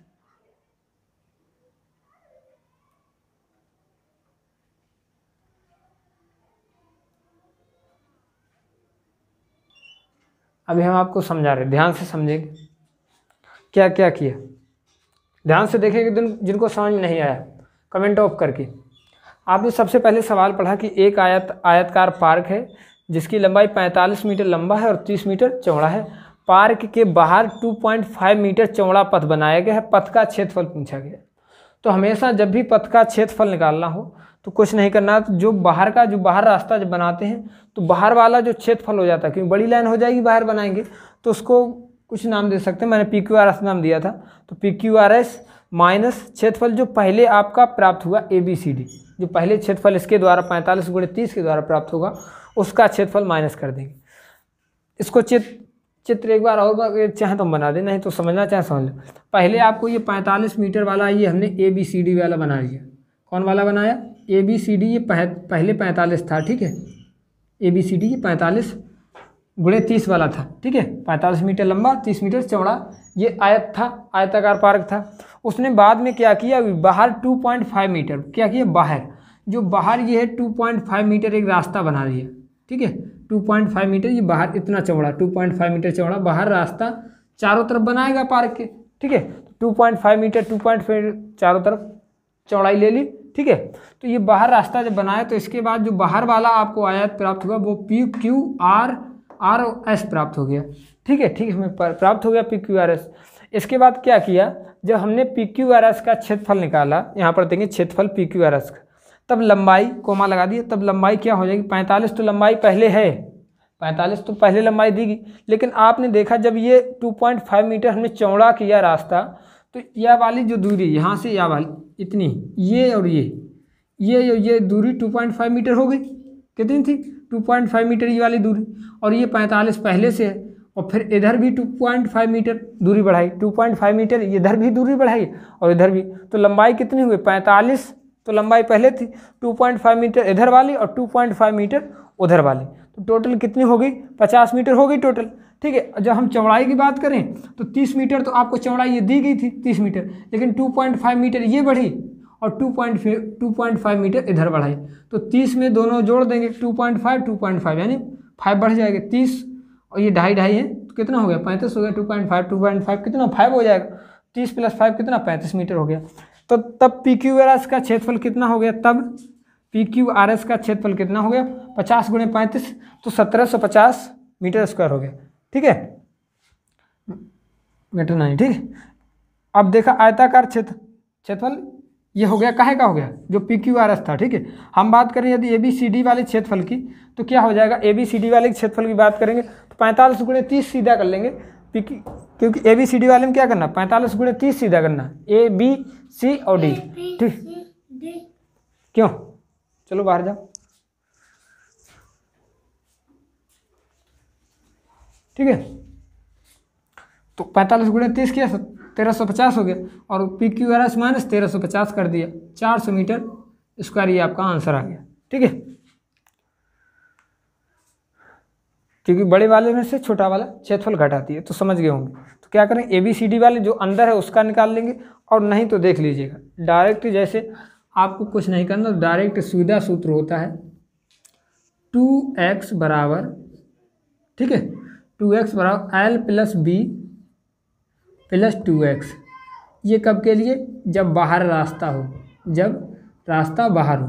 अभी हम आपको समझा रहे ध्यान से समझेंगे क्या क्या किया ध्यान से देखेंगे दिन जिनको समझ नहीं आया कमेंट ऑफ करके आपने सबसे पहले सवाल पढ़ा कि एक आयत आयतकार पार्क है जिसकी लंबाई 45 मीटर लंबा है और 30 मीटर चौड़ा है पार्क के बाहर 2.5 मीटर चौड़ा पथ बनाया गया है पथ का क्षेत्रफल पूछा गया तो हमेशा जब भी पथ का क्षेत्रफल निकालना हो तो कुछ नहीं करना तो जो बाहर का जो बाहर रास्ता जब बनाते हैं तो बाहर वाला जो क्षेत्रफल हो जाता है क्योंकि बड़ी लाइन हो जाएगी बाहर बनाएंगे तो उसको कुछ नाम दे सकते हैं मैंने पी क्यू आर एस नाम दिया था तो P Q R S minus क्षेत्रफल जो पहले आपका प्राप्त हुआ ए बी सी डी जो पहले क्षेत्रफल इसके द्वारा पैंतालीस गुणे तीस के द्वारा प्राप्त होगा उसका क्षेत्रफल माइनस कर देंगे इसको चित्र चित्र एक बार और चाहें तो बना दें नहीं तो समझना चाहें समझ लो पहले आपको ये पैंतालीस मीटर वाला ये हमने ए बी सी डी वाला बना लिया कौन वाला बनाया ए बी सी डी ये पह, पहले पैंतालीस था ठीक है ए बी सी डी ये पैंतालीस गुड़े तीस वाला था ठीक है पैंतालीस मीटर लंबा तीस मीटर चौड़ा ये आयत था आयताकार पार्क था उसने बाद में क्या किया बाहर टू पॉइंट फाइव मीटर क्या किया बाहर जो बाहर ये है टू पॉइंट फाइव मीटर एक रास्ता बना दिया ठीक है टू पॉइंट फाइव मीटर ये बाहर इतना चौड़ा टू पॉइंट फाइव मीटर चौड़ा बाहर रास्ता चारों तरफ बनाएगा पार्क के ठीक है two point five metre two point five चारों तरफ चौड़ाई ले ली ठीक है तो ये बाहर रास्ता जब बनाया तो इसके बाद जो बाहर वाला आपको आयात प्राप्त हुआ वो P Q R R S प्राप्त हो गया ठीक है ठीक है हमें प्राप्त हो गया पी क्यू आर एस इसके बाद क्या किया जब हमने पी क्यू आर एस का क्षेत्रफल निकाला यहाँ पर देखें क्षेत्रफल पी क्यू आर एस का तब लंबाई कोमा लगा दिया तब लंबाई क्या हो जाएगी पैंतालीस तो लंबाई पहले है पैंतालीस तो पहले लंबाई दी गई लेकिन आपने देखा जब ये 2.5 मीटर हमने चौड़ा किया रास्ता तो यह वाली जो दूरी यहाँ से यह वाली इतनी ये और ये ये ये दूरी 2.5 मीटर हो गई कितनी थी टू पॉइंट फाइव मीटर ये वाली दूरी और ये पैंतालीस पहले से है और फिर इधर भी टू पॉइंट फाइव मीटर दूरी बढ़ाई टू पॉइंट फाइव मीटर इधर भी दूरी बढ़ाई और इधर भी तो लंबाई कितनी हुई पैंतालीस तो लंबाई पहले थी टू पॉइंट फाइव मीटर इधर वाली और टू पॉइंट फाइव मीटर उधर वाली तो टोटल कितनी हो गई पचास मीटर हो गई टोटल ठीक है जब हम चौड़ाई की बात करें तो तीस मीटर तो आपको चौड़ाई ये दी गई थी तीस मीटर लेकिन टू पॉइंट फाइव मीटर ये बढ़ी और two point two point five metre इधर बढ़ाई तो तीस में दोनों जोड़ देंगे two point five to point five यानी फाइव बढ़ जाएगा तीस और ये ढाई ढाई है तो कितना हो गया पैंतीस हो गया two point five to point five कितना फाइव हो जाएगा तीस प्लस फाइव कितना पैंतीस मीटर हो गया तो तब पी क्यू आर एस का क्षेत्रफल कितना हो गया तब पी क्यू आर एस का क्षेत्रफल कितना हो गया पचास गुणे पैंतीस तो सत्रह सौ पचास मीटर स्क्वायर हो गया ठीक है मीटर नहीं ठीक अब देखा आयताकार क्षेत्र क्षेत्रफल ये हो गया कहे का हो गया जो पी क्यू आर एस था ठीक है हम बात करें यदि ए बी सी डी वाले क्षेत्रफल की तो क्या हो जाएगा ए बी सी डी वाले क्षेत्रफल की बात करेंगे तो पैंतालीस गुणे तीस सीधा कर लेंगे क्योंकि ए बी सी डी वाले में क्या करना पैंतालीस गुणे तीस सीधा करना ए बी सी और डी ठीक क्यों चलो बाहर जाओ ठीक है तो पैंतालीस गुणे तीस किया तेरह सौ पचास हो गया और P Q R S minus तेरह सौ पचास कर दिया चार सौ मीटर स्क्वायर ये आपका आंसर आ गया ठीक है क्योंकि बड़े वाले में से छोटा वाला क्षेत्रफल घटाती है तो समझ गए होंगे तो क्या करें ए बी सी डी वाले जो अंदर है उसका निकाल लेंगे और नहीं तो देख लीजिएगा डायरेक्ट जैसे आपको कुछ नहीं करना डायरेक्ट तो सुविधा सूत्र होता है टू एक्स बराबर ठीक है टू एक्स बराबर L plus B plus two x ये कब के लिए जब बाहर रास्ता हो जब रास्ता बाहर हो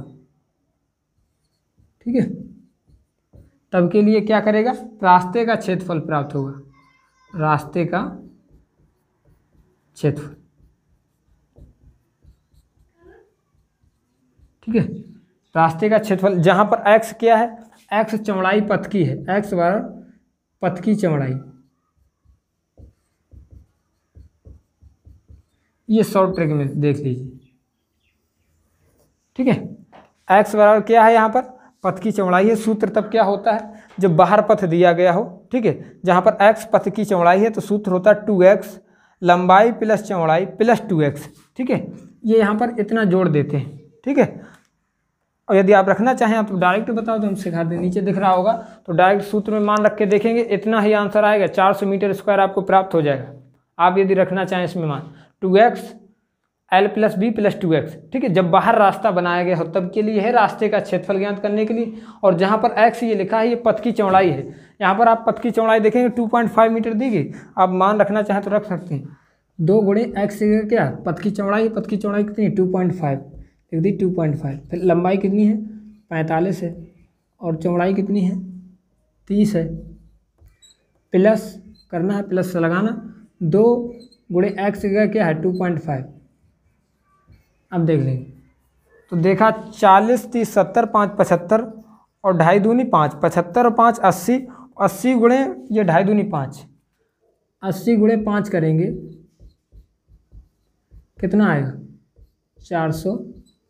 ठीक है तब के लिए क्या करेगा रास्ते का क्षेत्रफल प्राप्त होगा रास्ते का क्षेत्रफल ठीक है रास्ते का क्षेत्रफल जहाँ पर एक्स क्या है एक्स चौड़ाई पथ की है एक्स बार पथ की चौड़ाई ये शॉर्ट ट्रिक में देख लीजिए ठीक है एक्स बराबर क्या है यहाँ पर पथ की चौड़ाई है सूत्र तब क्या होता है जब बाहर पथ दिया गया हो ठीक है जहाँ पर एक्स पथ की चौड़ाई है तो सूत्र होता है टू एक्स लंबाई प्लस चौड़ाई प्लस टू एक्स ठीक है ये यहाँ पर इतना जोड़ देते हैं ठीक है और यदि आप रखना चाहें आप तो डायरेक्ट बताओ तो हम सिखा दें नीचे दिख रहा होगा तो डायरेक्ट सूत्र में मान रख के देखेंगे इतना ही आंसर आएगा चार मीटर स्क्वायर आपको प्राप्त हो जाएगा आप यदि रखना चाहें इसमें मान two x L plus B plus two x ठीक है जब बाहर रास्ता बनाया गया हो तब के लिए है रास्ते का क्षेत्रफल ज्ञात करने के लिए और जहाँ पर एक्स ये लिखा है ये पथ की चौड़ाई है यहाँ पर आप पथ की चौड़ाई देखेंगे टू पॉइंट फाइव मीटर दी गई आप मान रखना चाहें तो रख सकते हैं दो गुणे एक्स क्या पथ की चौड़ाई पथ की चौड़ाई कितनी है टू पॉइंट फाइव लिख दी टू पॉइंट फाइव फिर लंबाई कितनी है पैंतालीस है और चौड़ाई कितनी है तीस है प्लस करना है प्लस लगाना दो गुड़े एक्स का क्या है टू पॉइंट फाइव अब देख लेंगे तो देखा चालीस तीस सत्तर पाँच पचहत्तर और ढाई दूनी पाँच पचहत्तर और पाँच अस्सी अस्सी गुणे ये ढाई दूनी पाँच अस्सी गुणे पाँच करेंगे कितना आएगा चार सौ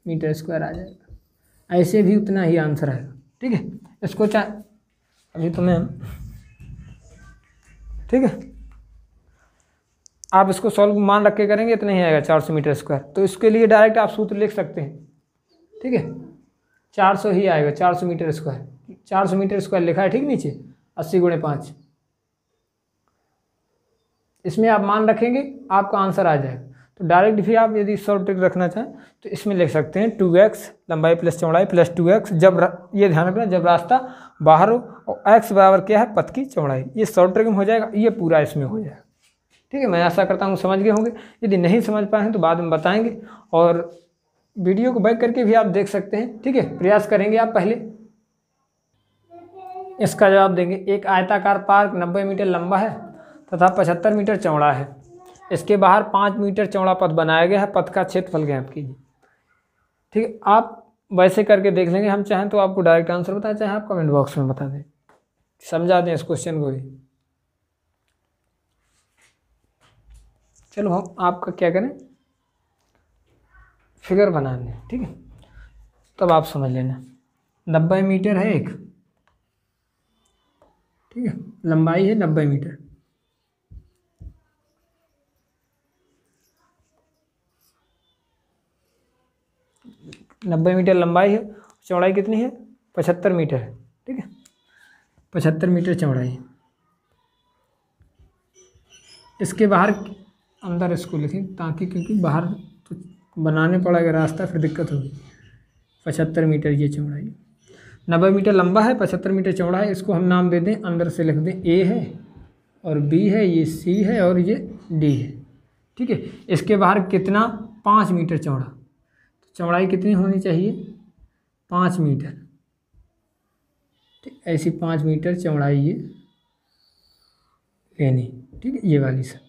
मीटर स्क्वायर आ जाएगा ऐसे भी उतना ही आंसर आएगा ठीक है इसको चाह अभी तुम्हें तो ठीक है आप इसको सॉल्व मान रख के करेंगे इतना ही आएगा चार सौ मीटर स्क्वायर तो इसके लिए डायरेक्ट आप सूत्र लिख सकते हैं ठीक है चार सौ ही आएगा चार सौ मीटर स्क्वायर चार सौ मीटर स्क्वायर लिखा है ठीक नीचे अस्सी गुणे पाँच इसमें आप मान रखेंगे आपका आंसर आ जाएगा तो डायरेक्ट भी आप यदि सॉल्व ट्रिक रखना चाहें तो इसमें लिख सकते हैं टू एक्स लंबाई प्लस चौड़ाई प्लस टू एक्स जब ये ध्यान रखना जब रास्ता बाहर हो और एक्स बराबर क्या है पथ की चौड़ाई ये सॉल्व ट्रिक में हो जाएगा ये पूरा इसमें हो जाएगा ठीक है मैं आशा करता हूँ समझ गए होंगे यदि नहीं समझ पाए हैं तो बाद में बताएंगे और वीडियो को बैक करके भी आप देख सकते हैं ठीक है प्रयास करेंगे आप पहले इसका जवाब देंगे एक आयताकार पार्क 90 मीटर लंबा है तथा 75 मीटर चौड़ा है इसके बाहर 5 मीटर चौड़ा पथ बनाया गया है पथ का क्षेत्रफल ज्ञाप कीजिए ठीक है आप वैसे करके देख लेंगे हम चाहें तो आपको डायरेक्ट आंसर बताएं चाहें आप कमेंट बॉक्स में बता दें समझा दें इस क्वेश्चन को भी चलो हम आपका क्या करें फिगर बना लें ठीक है तब आप समझ लेना नब्बे मीटर है एक ठीक है लंबाई है नब्बे मीटर नब्बे मीटर लंबाई है चौड़ाई कितनी है पचहत्तर मीटर है ठीक है पचहत्तर मीटर चौड़ाई इसके बाहर अंदर इसको लिखें ताकि क्योंकि बाहर तो बनाने पड़ेगा रास्ता फिर दिक्कत होगी पचहत्तर मीटर ये चौड़ाई नब्बे मीटर लंबा है पचहत्तर मीटर चौड़ा है इसको हम नाम दे दें अंदर से लिख दें ए है और बी है ये सी है और ये डी है ठीक है इसके बाहर कितना पाँच मीटर चौड़ा तो चौड़ाई कितनी होनी चाहिए पाँच मीटर ठीक ऐसी पाँच मीटर चौड़ाई ये लेनी ठीक है ये वाली सर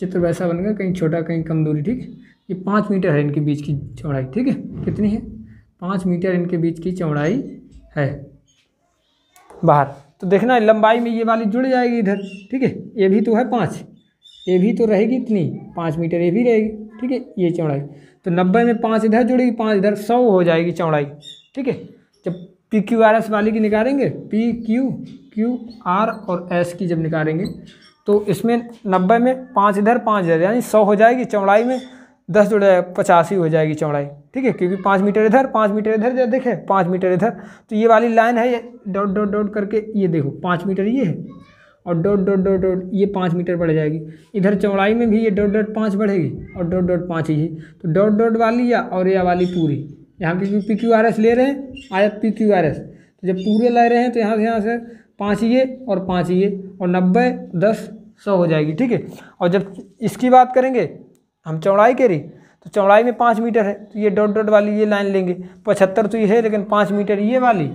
चित्र वैसा बन गया कहीं छोटा कहीं कम दूरी ठीक ये पाँच मीटर है इनके बीच की चौड़ाई ठीक है कितनी है पाँच मीटर इनके बीच की चौड़ाई है बाहर तो देखना लंबाई में ये वाली जुड़ जाएगी इधर ठीक है ये भी तो है पाँच ये भी तो रहेगी इतनी पाँच मीटर ये भी रहेगी ठीक है ये चौड़ाई तो नब्बे में पाँच इधर जुड़ेगी पाँच इधर सौ हो जाएगी चौड़ाई ठीक है जब पी क्यू आर एस वाली की निकालेंगे पी क्यू क्यू आर और एस की जब निकालेंगे तो इसमें नब्बे में पाँच इधर पाँच इधर यानी सौ हो जाएगी चौड़ाई में दस जुड़ जाएगा पचासी हो जाएगी चौड़ाई ठीक है क्योंकि पाँच मीटर इधर पाँच मीटर इधर देखें पाँच मीटर इधर तो ये वाली लाइन है ये डॉट डॉट डॉट करके ये देखो पाँच मीटर ये है और डॉट डॉट डॉट डॉट ये पाँच मीटर बढ़ जाएगी इधर चौड़ाई में भी ये डॉट डॉट पाँच बढ़ेगी और डॉट डॉट पाँच ही तो डॉट डॉट वाली या और ये वाली पूरी यहाँ पे पी क्यू आर एस ले रहे हैं आया पी क्यू आर एस तो जब पूरे ले रहे हैं तो यहाँ से यहाँ से पाँच ये और पाँच ये और नब्बे दस सौ हो जाएगी ठीक है और जब इसकी बात करेंगे हम चौड़ाई के रही तो चौड़ाई में पाँच मीटर है तो ये डॉट डॉट वाली ये लाइन लेंगे पचहत्तर तो ये है लेकिन पाँच मीटर ये वाली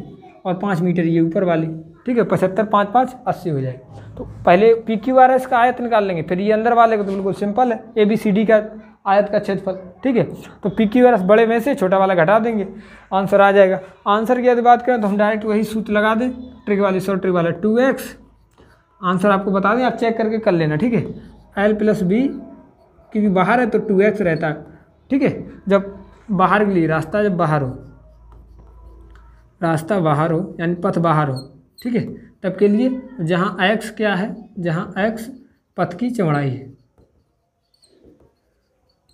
और पाँच मीटर ये ऊपर वाली ठीक है पचहत्तर पाँच पाँच अस्सी हो जाएगी तो पहले पी क्यू आर एस का आयत निकाल लेंगे फिर ये अंदर वाले का तो बिल्कुल सिंपल है ए बी सी डी का आयत का क्षेत्रफल ठीक है तो पी क्यू आर एस बड़े में से छोटा वाला घटा देंगे आंसर आ जाएगा आंसर की यदि बात करें तो हम डायरेक्ट वही सूत्र लगा दें ट्रिक वाली सौ ट्रिक वाला टू एक्स आंसर आपको बता दें आप चेक करके कर लेना ठीक है एल प्लस बी क्योंकि बाहर है तो टू एक्स रहता है ठीक है जब बाहर के लिए रास्ता जब बाहर हो रास्ता बाहर हो यानी पथ बाहर हो ठीक है तब के लिए जहाँ एक्स क्या है जहाँ एक्स पथ की चौड़ाई है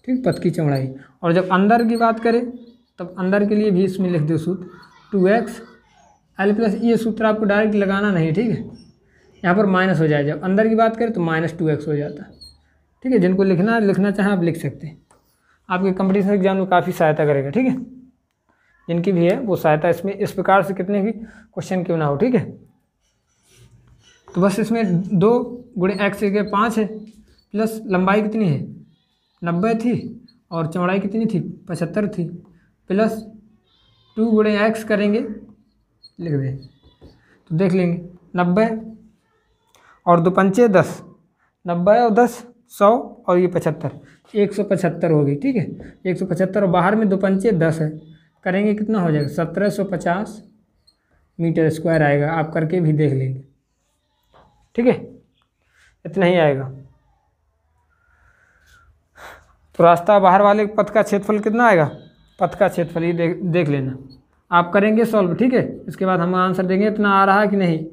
ठीक पथ की चौड़ाई और जब अंदर की बात करें तब अंदर के लिए भी इसमें लिख दो सूत्र टू एक्स एल प्लस ये सूत्र आपको डायरेक्ट लगाना नहीं ठीक है यहाँ पर माइनस हो जाए जब अंदर की बात करें तो माइनस टू एक्स हो जाता है ठीक है जिनको लिखना लिखना चाहें आप लिख सकते हैं आपके कंपटीशन एग्जाम में काफ़ी सहायता करेगा ठीक है जिनकी भी है वो सहायता इसमें इस प्रकार से कितने भी क्वेश्चन क्यों ना हो ठीक है तो बस इसमें दो गुणे एक्स के पाँच है प्लस लंबाई कितनी है नब्बे थी और चौड़ाई कितनी थी पचहत्तर थी प्लस टू गुणे एक्स करेंगे लिख दें तो देख लेंगे नब्बे और दो पंचे दस नब्बे और दस सौ और ये पचहत्तर एक सौ पचहत्तर होगी ठीक है एक सौ पचहत्तर और बाहर में दो पंचे दस है करेंगे कितना हो जाएगा सत्रह सौ पचास मीटर स्क्वायर आएगा आप करके भी देख लेंगे ठीक है इतना ही आएगा तो रास्ता बाहर वाले पथ का क्षेत्रफल कितना आएगा पथ का क्षेत्रफल ये देख देख लेना आप करेंगे सॉल्व ठीक है इसके बाद हम आंसर देंगे इतना आ रहा है कि नहीं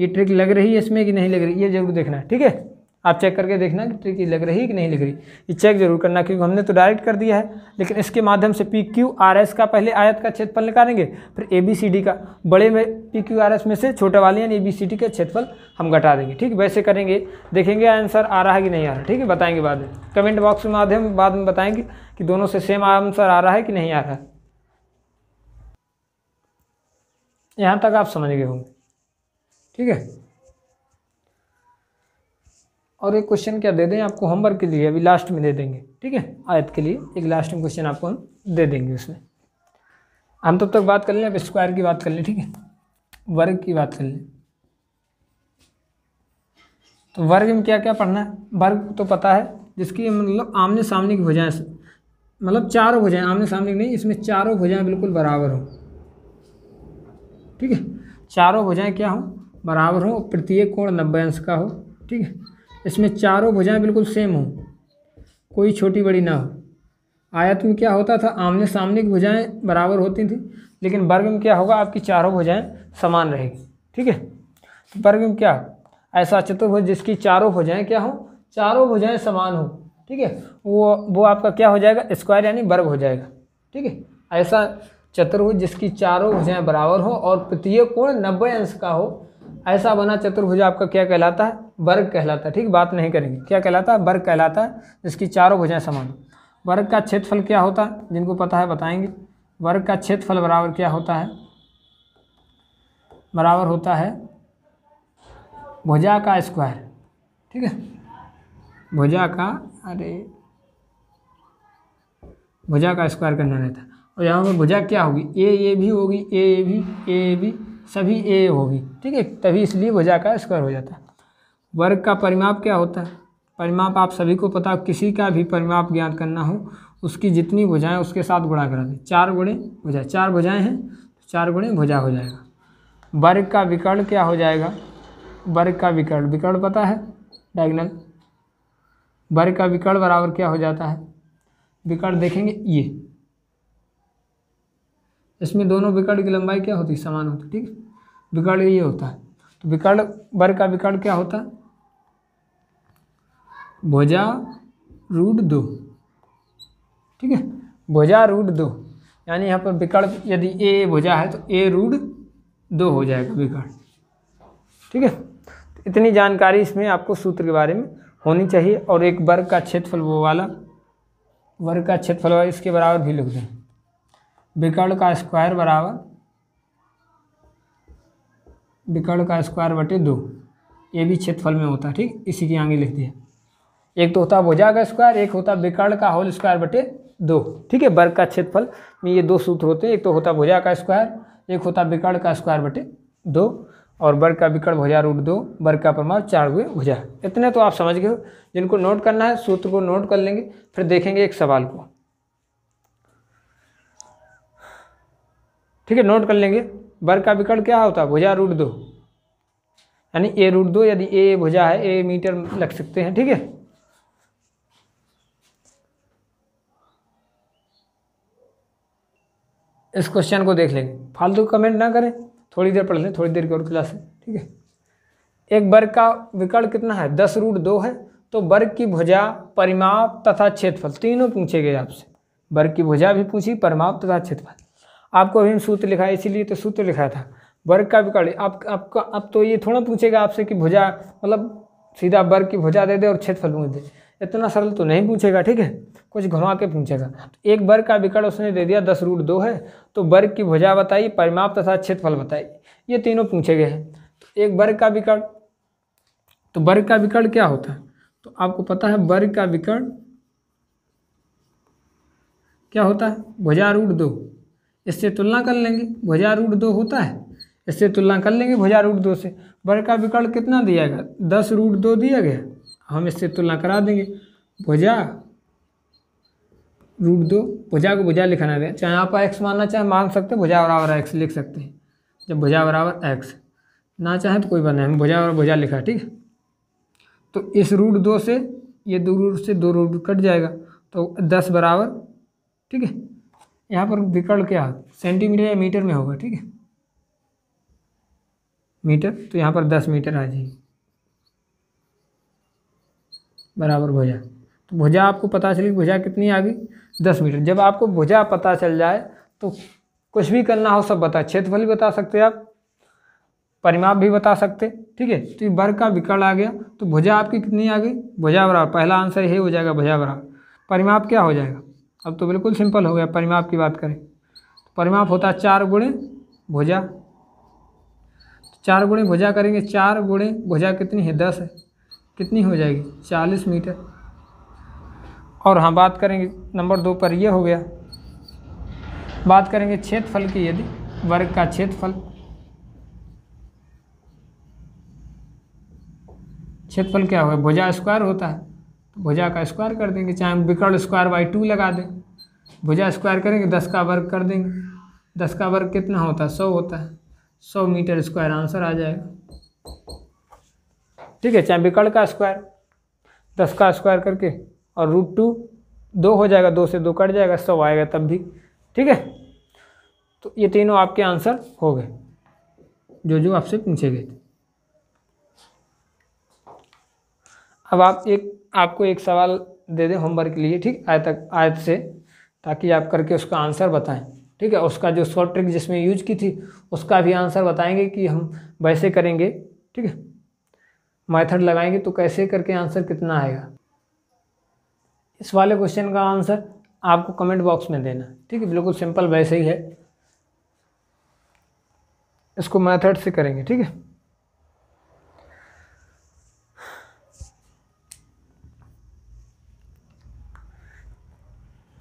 ये ट्रिक लग रही है इसमें कि नहीं लग रही ये जरूर देखना है ठीक है आप चेक करके देखना कि ट्रिक लग रही है कि नहीं लग रही ये चेक जरूर करना क्योंकि हमने तो डायरेक्ट कर दिया है लेकिन इसके माध्यम से पी क्यू आर एस का पहले आयत का क्षेत्रफल निकालेंगे फिर ए बी सी डी का बड़े में पी क्यू आर एस में से छोटे वाले यानी ए बी सी डी का क्षेत्रफल हम घटा देंगे ठीक वैसे करेंगे देखेंगे आंसर आ रहा है कि नहीं आ रहा है ठीक है बताएंगे बाद में कमेंट बॉक्स में माध्यम बाद में बताएंगे कि दोनों से सेम आंसर आ रहा है कि नहीं आ रहा है यहाँ तक आप समझ गए होंगे ठीक है और एक क्वेश्चन क्या दे दें आपको होमवर्क के लिए अभी लास्ट में दे देंगे ठीक है आयत के लिए एक लास्ट में क्वेश्चन आपको हम दे देंगे उसमें हम तब तो तक बात कर लें अब स्क्वायर की बात कर लें ठीक है वर्ग की बात कर लें तो वर्ग में क्या क्या पढ़ना है वर्ग तो पता है जिसकी मतलब आमने सामने की भुजाएं मतलब चारों भुजाएं आमने सामने की नहीं इसमें चारों भुजाएं बिल्कुल बराबर हों ठीक है चारों भुजाएं क्या हों बराबर हो प्रत्येक कोण नब्बे अंश का हो ठीक है इसमें चारों भुजाएं बिल्कुल सेम हों कोई छोटी बड़ी ना हो आयत में क्या होता था आमने सामने की भुजाएँ बराबर होती थी लेकिन वर्ग में क्या होगा आपकी चारों भुजाएँ समान रहेगी ठीक है तो वर्ग में क्या ऐसा चतुर्भुज जिसकी चारों भुजाएं क्या हों चारों भुजाएँ समान हो ठीक है वो वो आपका क्या हो जाएगा स्क्वायर यानी वर्ग हो जाएगा ठीक है ऐसा चतुर्भुज जिसकी चारों भुजाएं बराबर हो और प्रत्येक कोण नब्बे अंश का हो ऐसा बना चतुर्भुज आपका क्या कहलाता है वर्ग कहलाता है ठीक बात नहीं करेंगे क्या कहलाता है वर्ग कहलाता है जिसकी चारों भुजाएं समान वर्ग का क्षेत्रफल क्या होता है जिनको पता है बताएंगे वर्ग का क्षेत्रफल बराबर क्या होता है बराबर होता है भुजा का स्क्वायर ठीक है भुजा का अरे भुजा का स्क्वायर करना रहता है और यहाँ पर भुजा क्या होगी ए ए भी होगी ए ए भी ए ए भी सभी ए होगी ठीक है तभी इसलिए भुजा का स्क्वायर हो जाता है वर्ग का परिमाप क्या होता है परिमाप आप सभी को पता किसी का भी परिमाप ज्ञात करना हो उसकी जितनी भुजाएं उसके साथ गुणा करा दें चार गुणे भुजा चार भुजाएं हैं तो चार गुणे भुजा हो जाएगा वर्ग का विकर्ण क्या हो जाएगा वर्ग का विकर्ण विकर्ण पता है डायगनल वर्ग का विकर्ण बराबर क्या हो जाता है विकर्ण देखेंगे ये इसमें दोनों विकर्ण की लंबाई क्या होती है समान होती ठीक है विकर्ण ये होता है तो विकर्ण वर्ग का विकर्ण क्या होता है भोजा रूट दो ठीक है भोजा रूट दो यानी यहाँ पर विकर्ण यदि ए ए भुजा है तो ए रूट दो हो जाएगा विकर्ण ठीक है तो इतनी जानकारी इसमें आपको सूत्र के बारे में होनी चाहिए और एक वर्ग का क्षेत्रफल वो वाला वर्ग का क्षेत्रफल वाला इसके बराबर भी लिख दें विकर्ण का स्क्वायर बराबर विकर्ण का स्क्वायर बटे दो ये भी क्षेत्रफल में होता है ठीक इसी के आगे लिख दिया एक तो होता भुजा का स्क्वायर एक होता विकर्ण का होल स्क्वायर बटे दो ठीक है वर्ग का क्षेत्रफल में ये दो सूत्र होते हैं एक तो होता भुजा का स्क्वायर एक होता विकर्ण का स्क्वायर बटे दो और वर्ग का विकर्ण भुजा रूट दो वर्ग का प्रमाण चार हुए भुजा इतने तो आप समझ गए हो जिनको नोट करना है सूत्र को नोट कर लेंगे फिर देखेंगे एक सवाल को ठीक है नोट कर लेंगे वर्ग का विकर्ण क्या होता है भुजा रूट दो यानी ए रूट दो यदि ए भुजा है ए मीटर लग सकते हैं ठीक है इस क्वेश्चन को देख लेंगे फालतू कमेंट ना करें थोड़ी देर पढ़ लें थोड़ी देर की और क्लास है ठीक है एक वर्ग का विकर्ण कितना है दस रूट दो है तो वर्ग की भुजा परिमाप तथा क्षेत्रफल तीनों पूछे गए आपसे वर्ग की भुजा भी पूछी परिमाप तथा क्षेत्रफल आपको अभी सूत्र लिखा है इसीलिए तो सूत्र लिखा था वर्ग का विकर्ण आप आपका अब तो ये थोड़ा पूछेगा आपसे कि भुजा मतलब सीधा वर्ग की भुजा दे दे और क्षेत्रफल पूछ दे इतना सरल तो नहीं पूछेगा ठीक है कुछ घुमा के पूछेगा तो एक वर्ग का विकर्ण उसने दे दिया दस रूट दो है तो वर्ग की भुजा बताइए परिमाप तथा क्षेत्रफल बताइए ये तीनों पूछे गए हैं तो एक वर्ग का विकर्ण तो वर्ग का विकर्ण क्या होता है तो आपको पता है वर्ग का विकर्ण क्या होता है भुजा रूट दो इससे तुलना कर लेंगे भुजा रूट दो होता है इससे तुलना कर लेंगे भुजा रूट दो से वर्ग का विकर्ण कितना दिया गया दस रूट दो दिया गया हम इससे तुलना करा देंगे भुजा रूट दो भुजा को भुजा लिखाना दे चाहे आप एक्स मानना चाहे मान सकते भुजा बराबर एक्स लिख सकते हैं जब भुजा बराबर एक्स ना चाहे तो कोई बात नहीं हम भुजा बराबर भुजा लिखा ठीक है तो इस रूट दो से ये दो रूट से दो रूट कट जाएगा तो दस बराबर ठीक है यहाँ पर विकर्ण क्या सेंटीमीटर या मीटर में होगा ठीक है मीटर तो यहाँ पर दस मीटर आ जाएगी बराबर भुजा तो भुजा आपको पता चली भुजा कितनी आ गई दस मीटर जब आपको भुजा पता चल जाए तो कुछ भी करना हो सब बता क्षेत्रफल भी बता सकते आप परिमाप भी बता सकते ठीक है तो ये वर्ग का विकर्ण आ गया तो भुजा आपकी कितनी आ गई भुजा बराबर पहला आंसर यही हो जाएगा भुजा बराबर परिमाप क्या हो जाएगा अब तो बिल्कुल सिंपल हो गया परिमाप की बात करें तो परिमाप होता है चार गुणे भुजा तो चार गुणे भुजा करेंगे चार गुणे भुजा कितनी है दस है कितनी हो जाएगी चालीस मीटर और हाँ बात करेंगे नंबर दो पर यह हो गया बात करेंगे क्षेत्रफल की यदि वर्ग का क्षेत्रफल क्षेत्रफल क्या होगा भुजा स्क्वायर होता है भुजा का स्क्वायर कर देंगे चाहे हम विकर्ण स्क्वायर बाई टू लगा दें भुजा स्क्वायर करेंगे दस का वर्ग कर देंगे दस का वर्ग कितना होता है सौ होता है सौ मीटर स्क्वायर आंसर आ जाएगा ठीक है चाहे विकर्ण का स्क्वायर दस का स्क्वायर करके और रूट टू दो हो जाएगा दो से दो कट जाएगा सौ आएगा तब भी ठीक है तो ये तीनों आपके आंसर हो गए जो जो आपसे पूछे गए थे अब आप एक आपको एक सवाल दे दें होमवर्क के लिए ठीक आयत आयत से ताकि आप करके उसका आंसर बताएं ठीक है उसका जो शॉर्ट ट्रिक जिसमें यूज की थी उसका भी आंसर बताएंगे कि हम वैसे करेंगे ठीक है मैथड लगाएंगे तो कैसे करके आंसर कितना आएगा इस वाले क्वेश्चन का आंसर आपको कमेंट बॉक्स में देना ठीक है बिल्कुल सिंपल वैसे ही है इसको मैथड से करेंगे ठीक है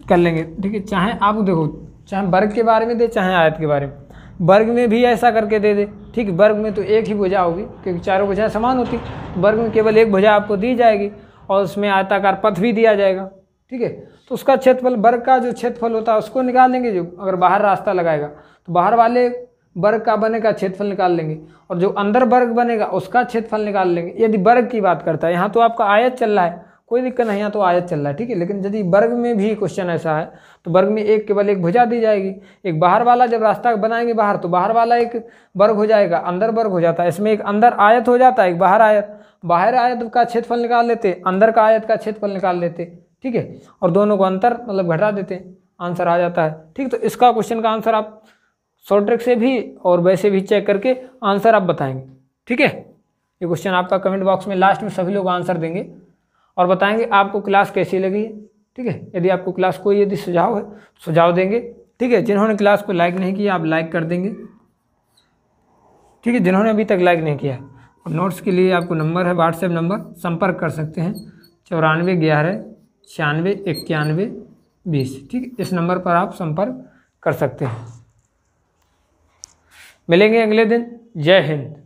कर लेंगे ठीक है चाहे आप देखो चाहे वर्ग के बारे में दे चाहे आयत के बारे में वर्ग में भी ऐसा करके दे दे ठीक वर्ग में तो एक ही भुजा होगी क्योंकि चारों भुजाएँ समान होती वर्ग में केवल एक भुजा आपको दी जाएगी और उसमें आयताकार पथ भी दिया जाएगा ठीक है तो उसका क्षेत्रफल वर्ग का जो क्षेत्रफल होता है उसको निकाल लेंगे जो अगर बाहर रास्ता लगाएगा तो बाहर वाले वर्ग का बनेगा क्षेत्रफल निकाल लेंगे और जो अंदर वर्ग बनेगा उसका क्षेत्रफल निकाल लेंगे यदि वर्ग की बात करता है यहाँ तो आपका आयत चल रहा है कोई दिक्कत नहीं है तो आयत चल रहा है ठीक है लेकिन यदि वर्ग में भी क्वेश्चन ऐसा है तो वर्ग में एक केवल एक भुजा दी जाएगी एक बाहर वाला जब रास्ता बनाएंगे बाहर तो बाहर वाला एक वर्ग हो जाएगा अंदर वर्ग हो जाता है इसमें एक अंदर आयत हो जाता है एक बाहर आयत बाहर आयत का क्षेत्रफल निकाल लेते अंदर का आयत का क्षेत्रफल निकाल लेते ठीक है और दोनों को अंतर मतलब घटा देते आंसर आ जाता है ठीक तो इसका क्वेश्चन का आंसर आप शॉर्ट ट्रिक से भी और वैसे भी चेक करके आंसर आप बताएंगे ठीक है ये क्वेश्चन आपका कमेंट बॉक्स में लास्ट में सभी लोग आंसर देंगे और बताएंगे आपको क्लास कैसी लगी है ठीक है यदि आपको क्लास कोई यदि सुझाव है सुझाव देंगे ठीक है जिन्होंने क्लास को लाइक नहीं किया आप लाइक कर देंगे ठीक है जिन्होंने अभी तक लाइक नहीं किया और नोट्स के लिए आपको नंबर है व्हाट्सएप नंबर संपर्क कर सकते हैं चौरानवे ग्यारह छियानवे इक्यानवे बीस ठीक इस नंबर पर आप संपर्क कर सकते हैं मिलेंगे अगले दिन जय हिंद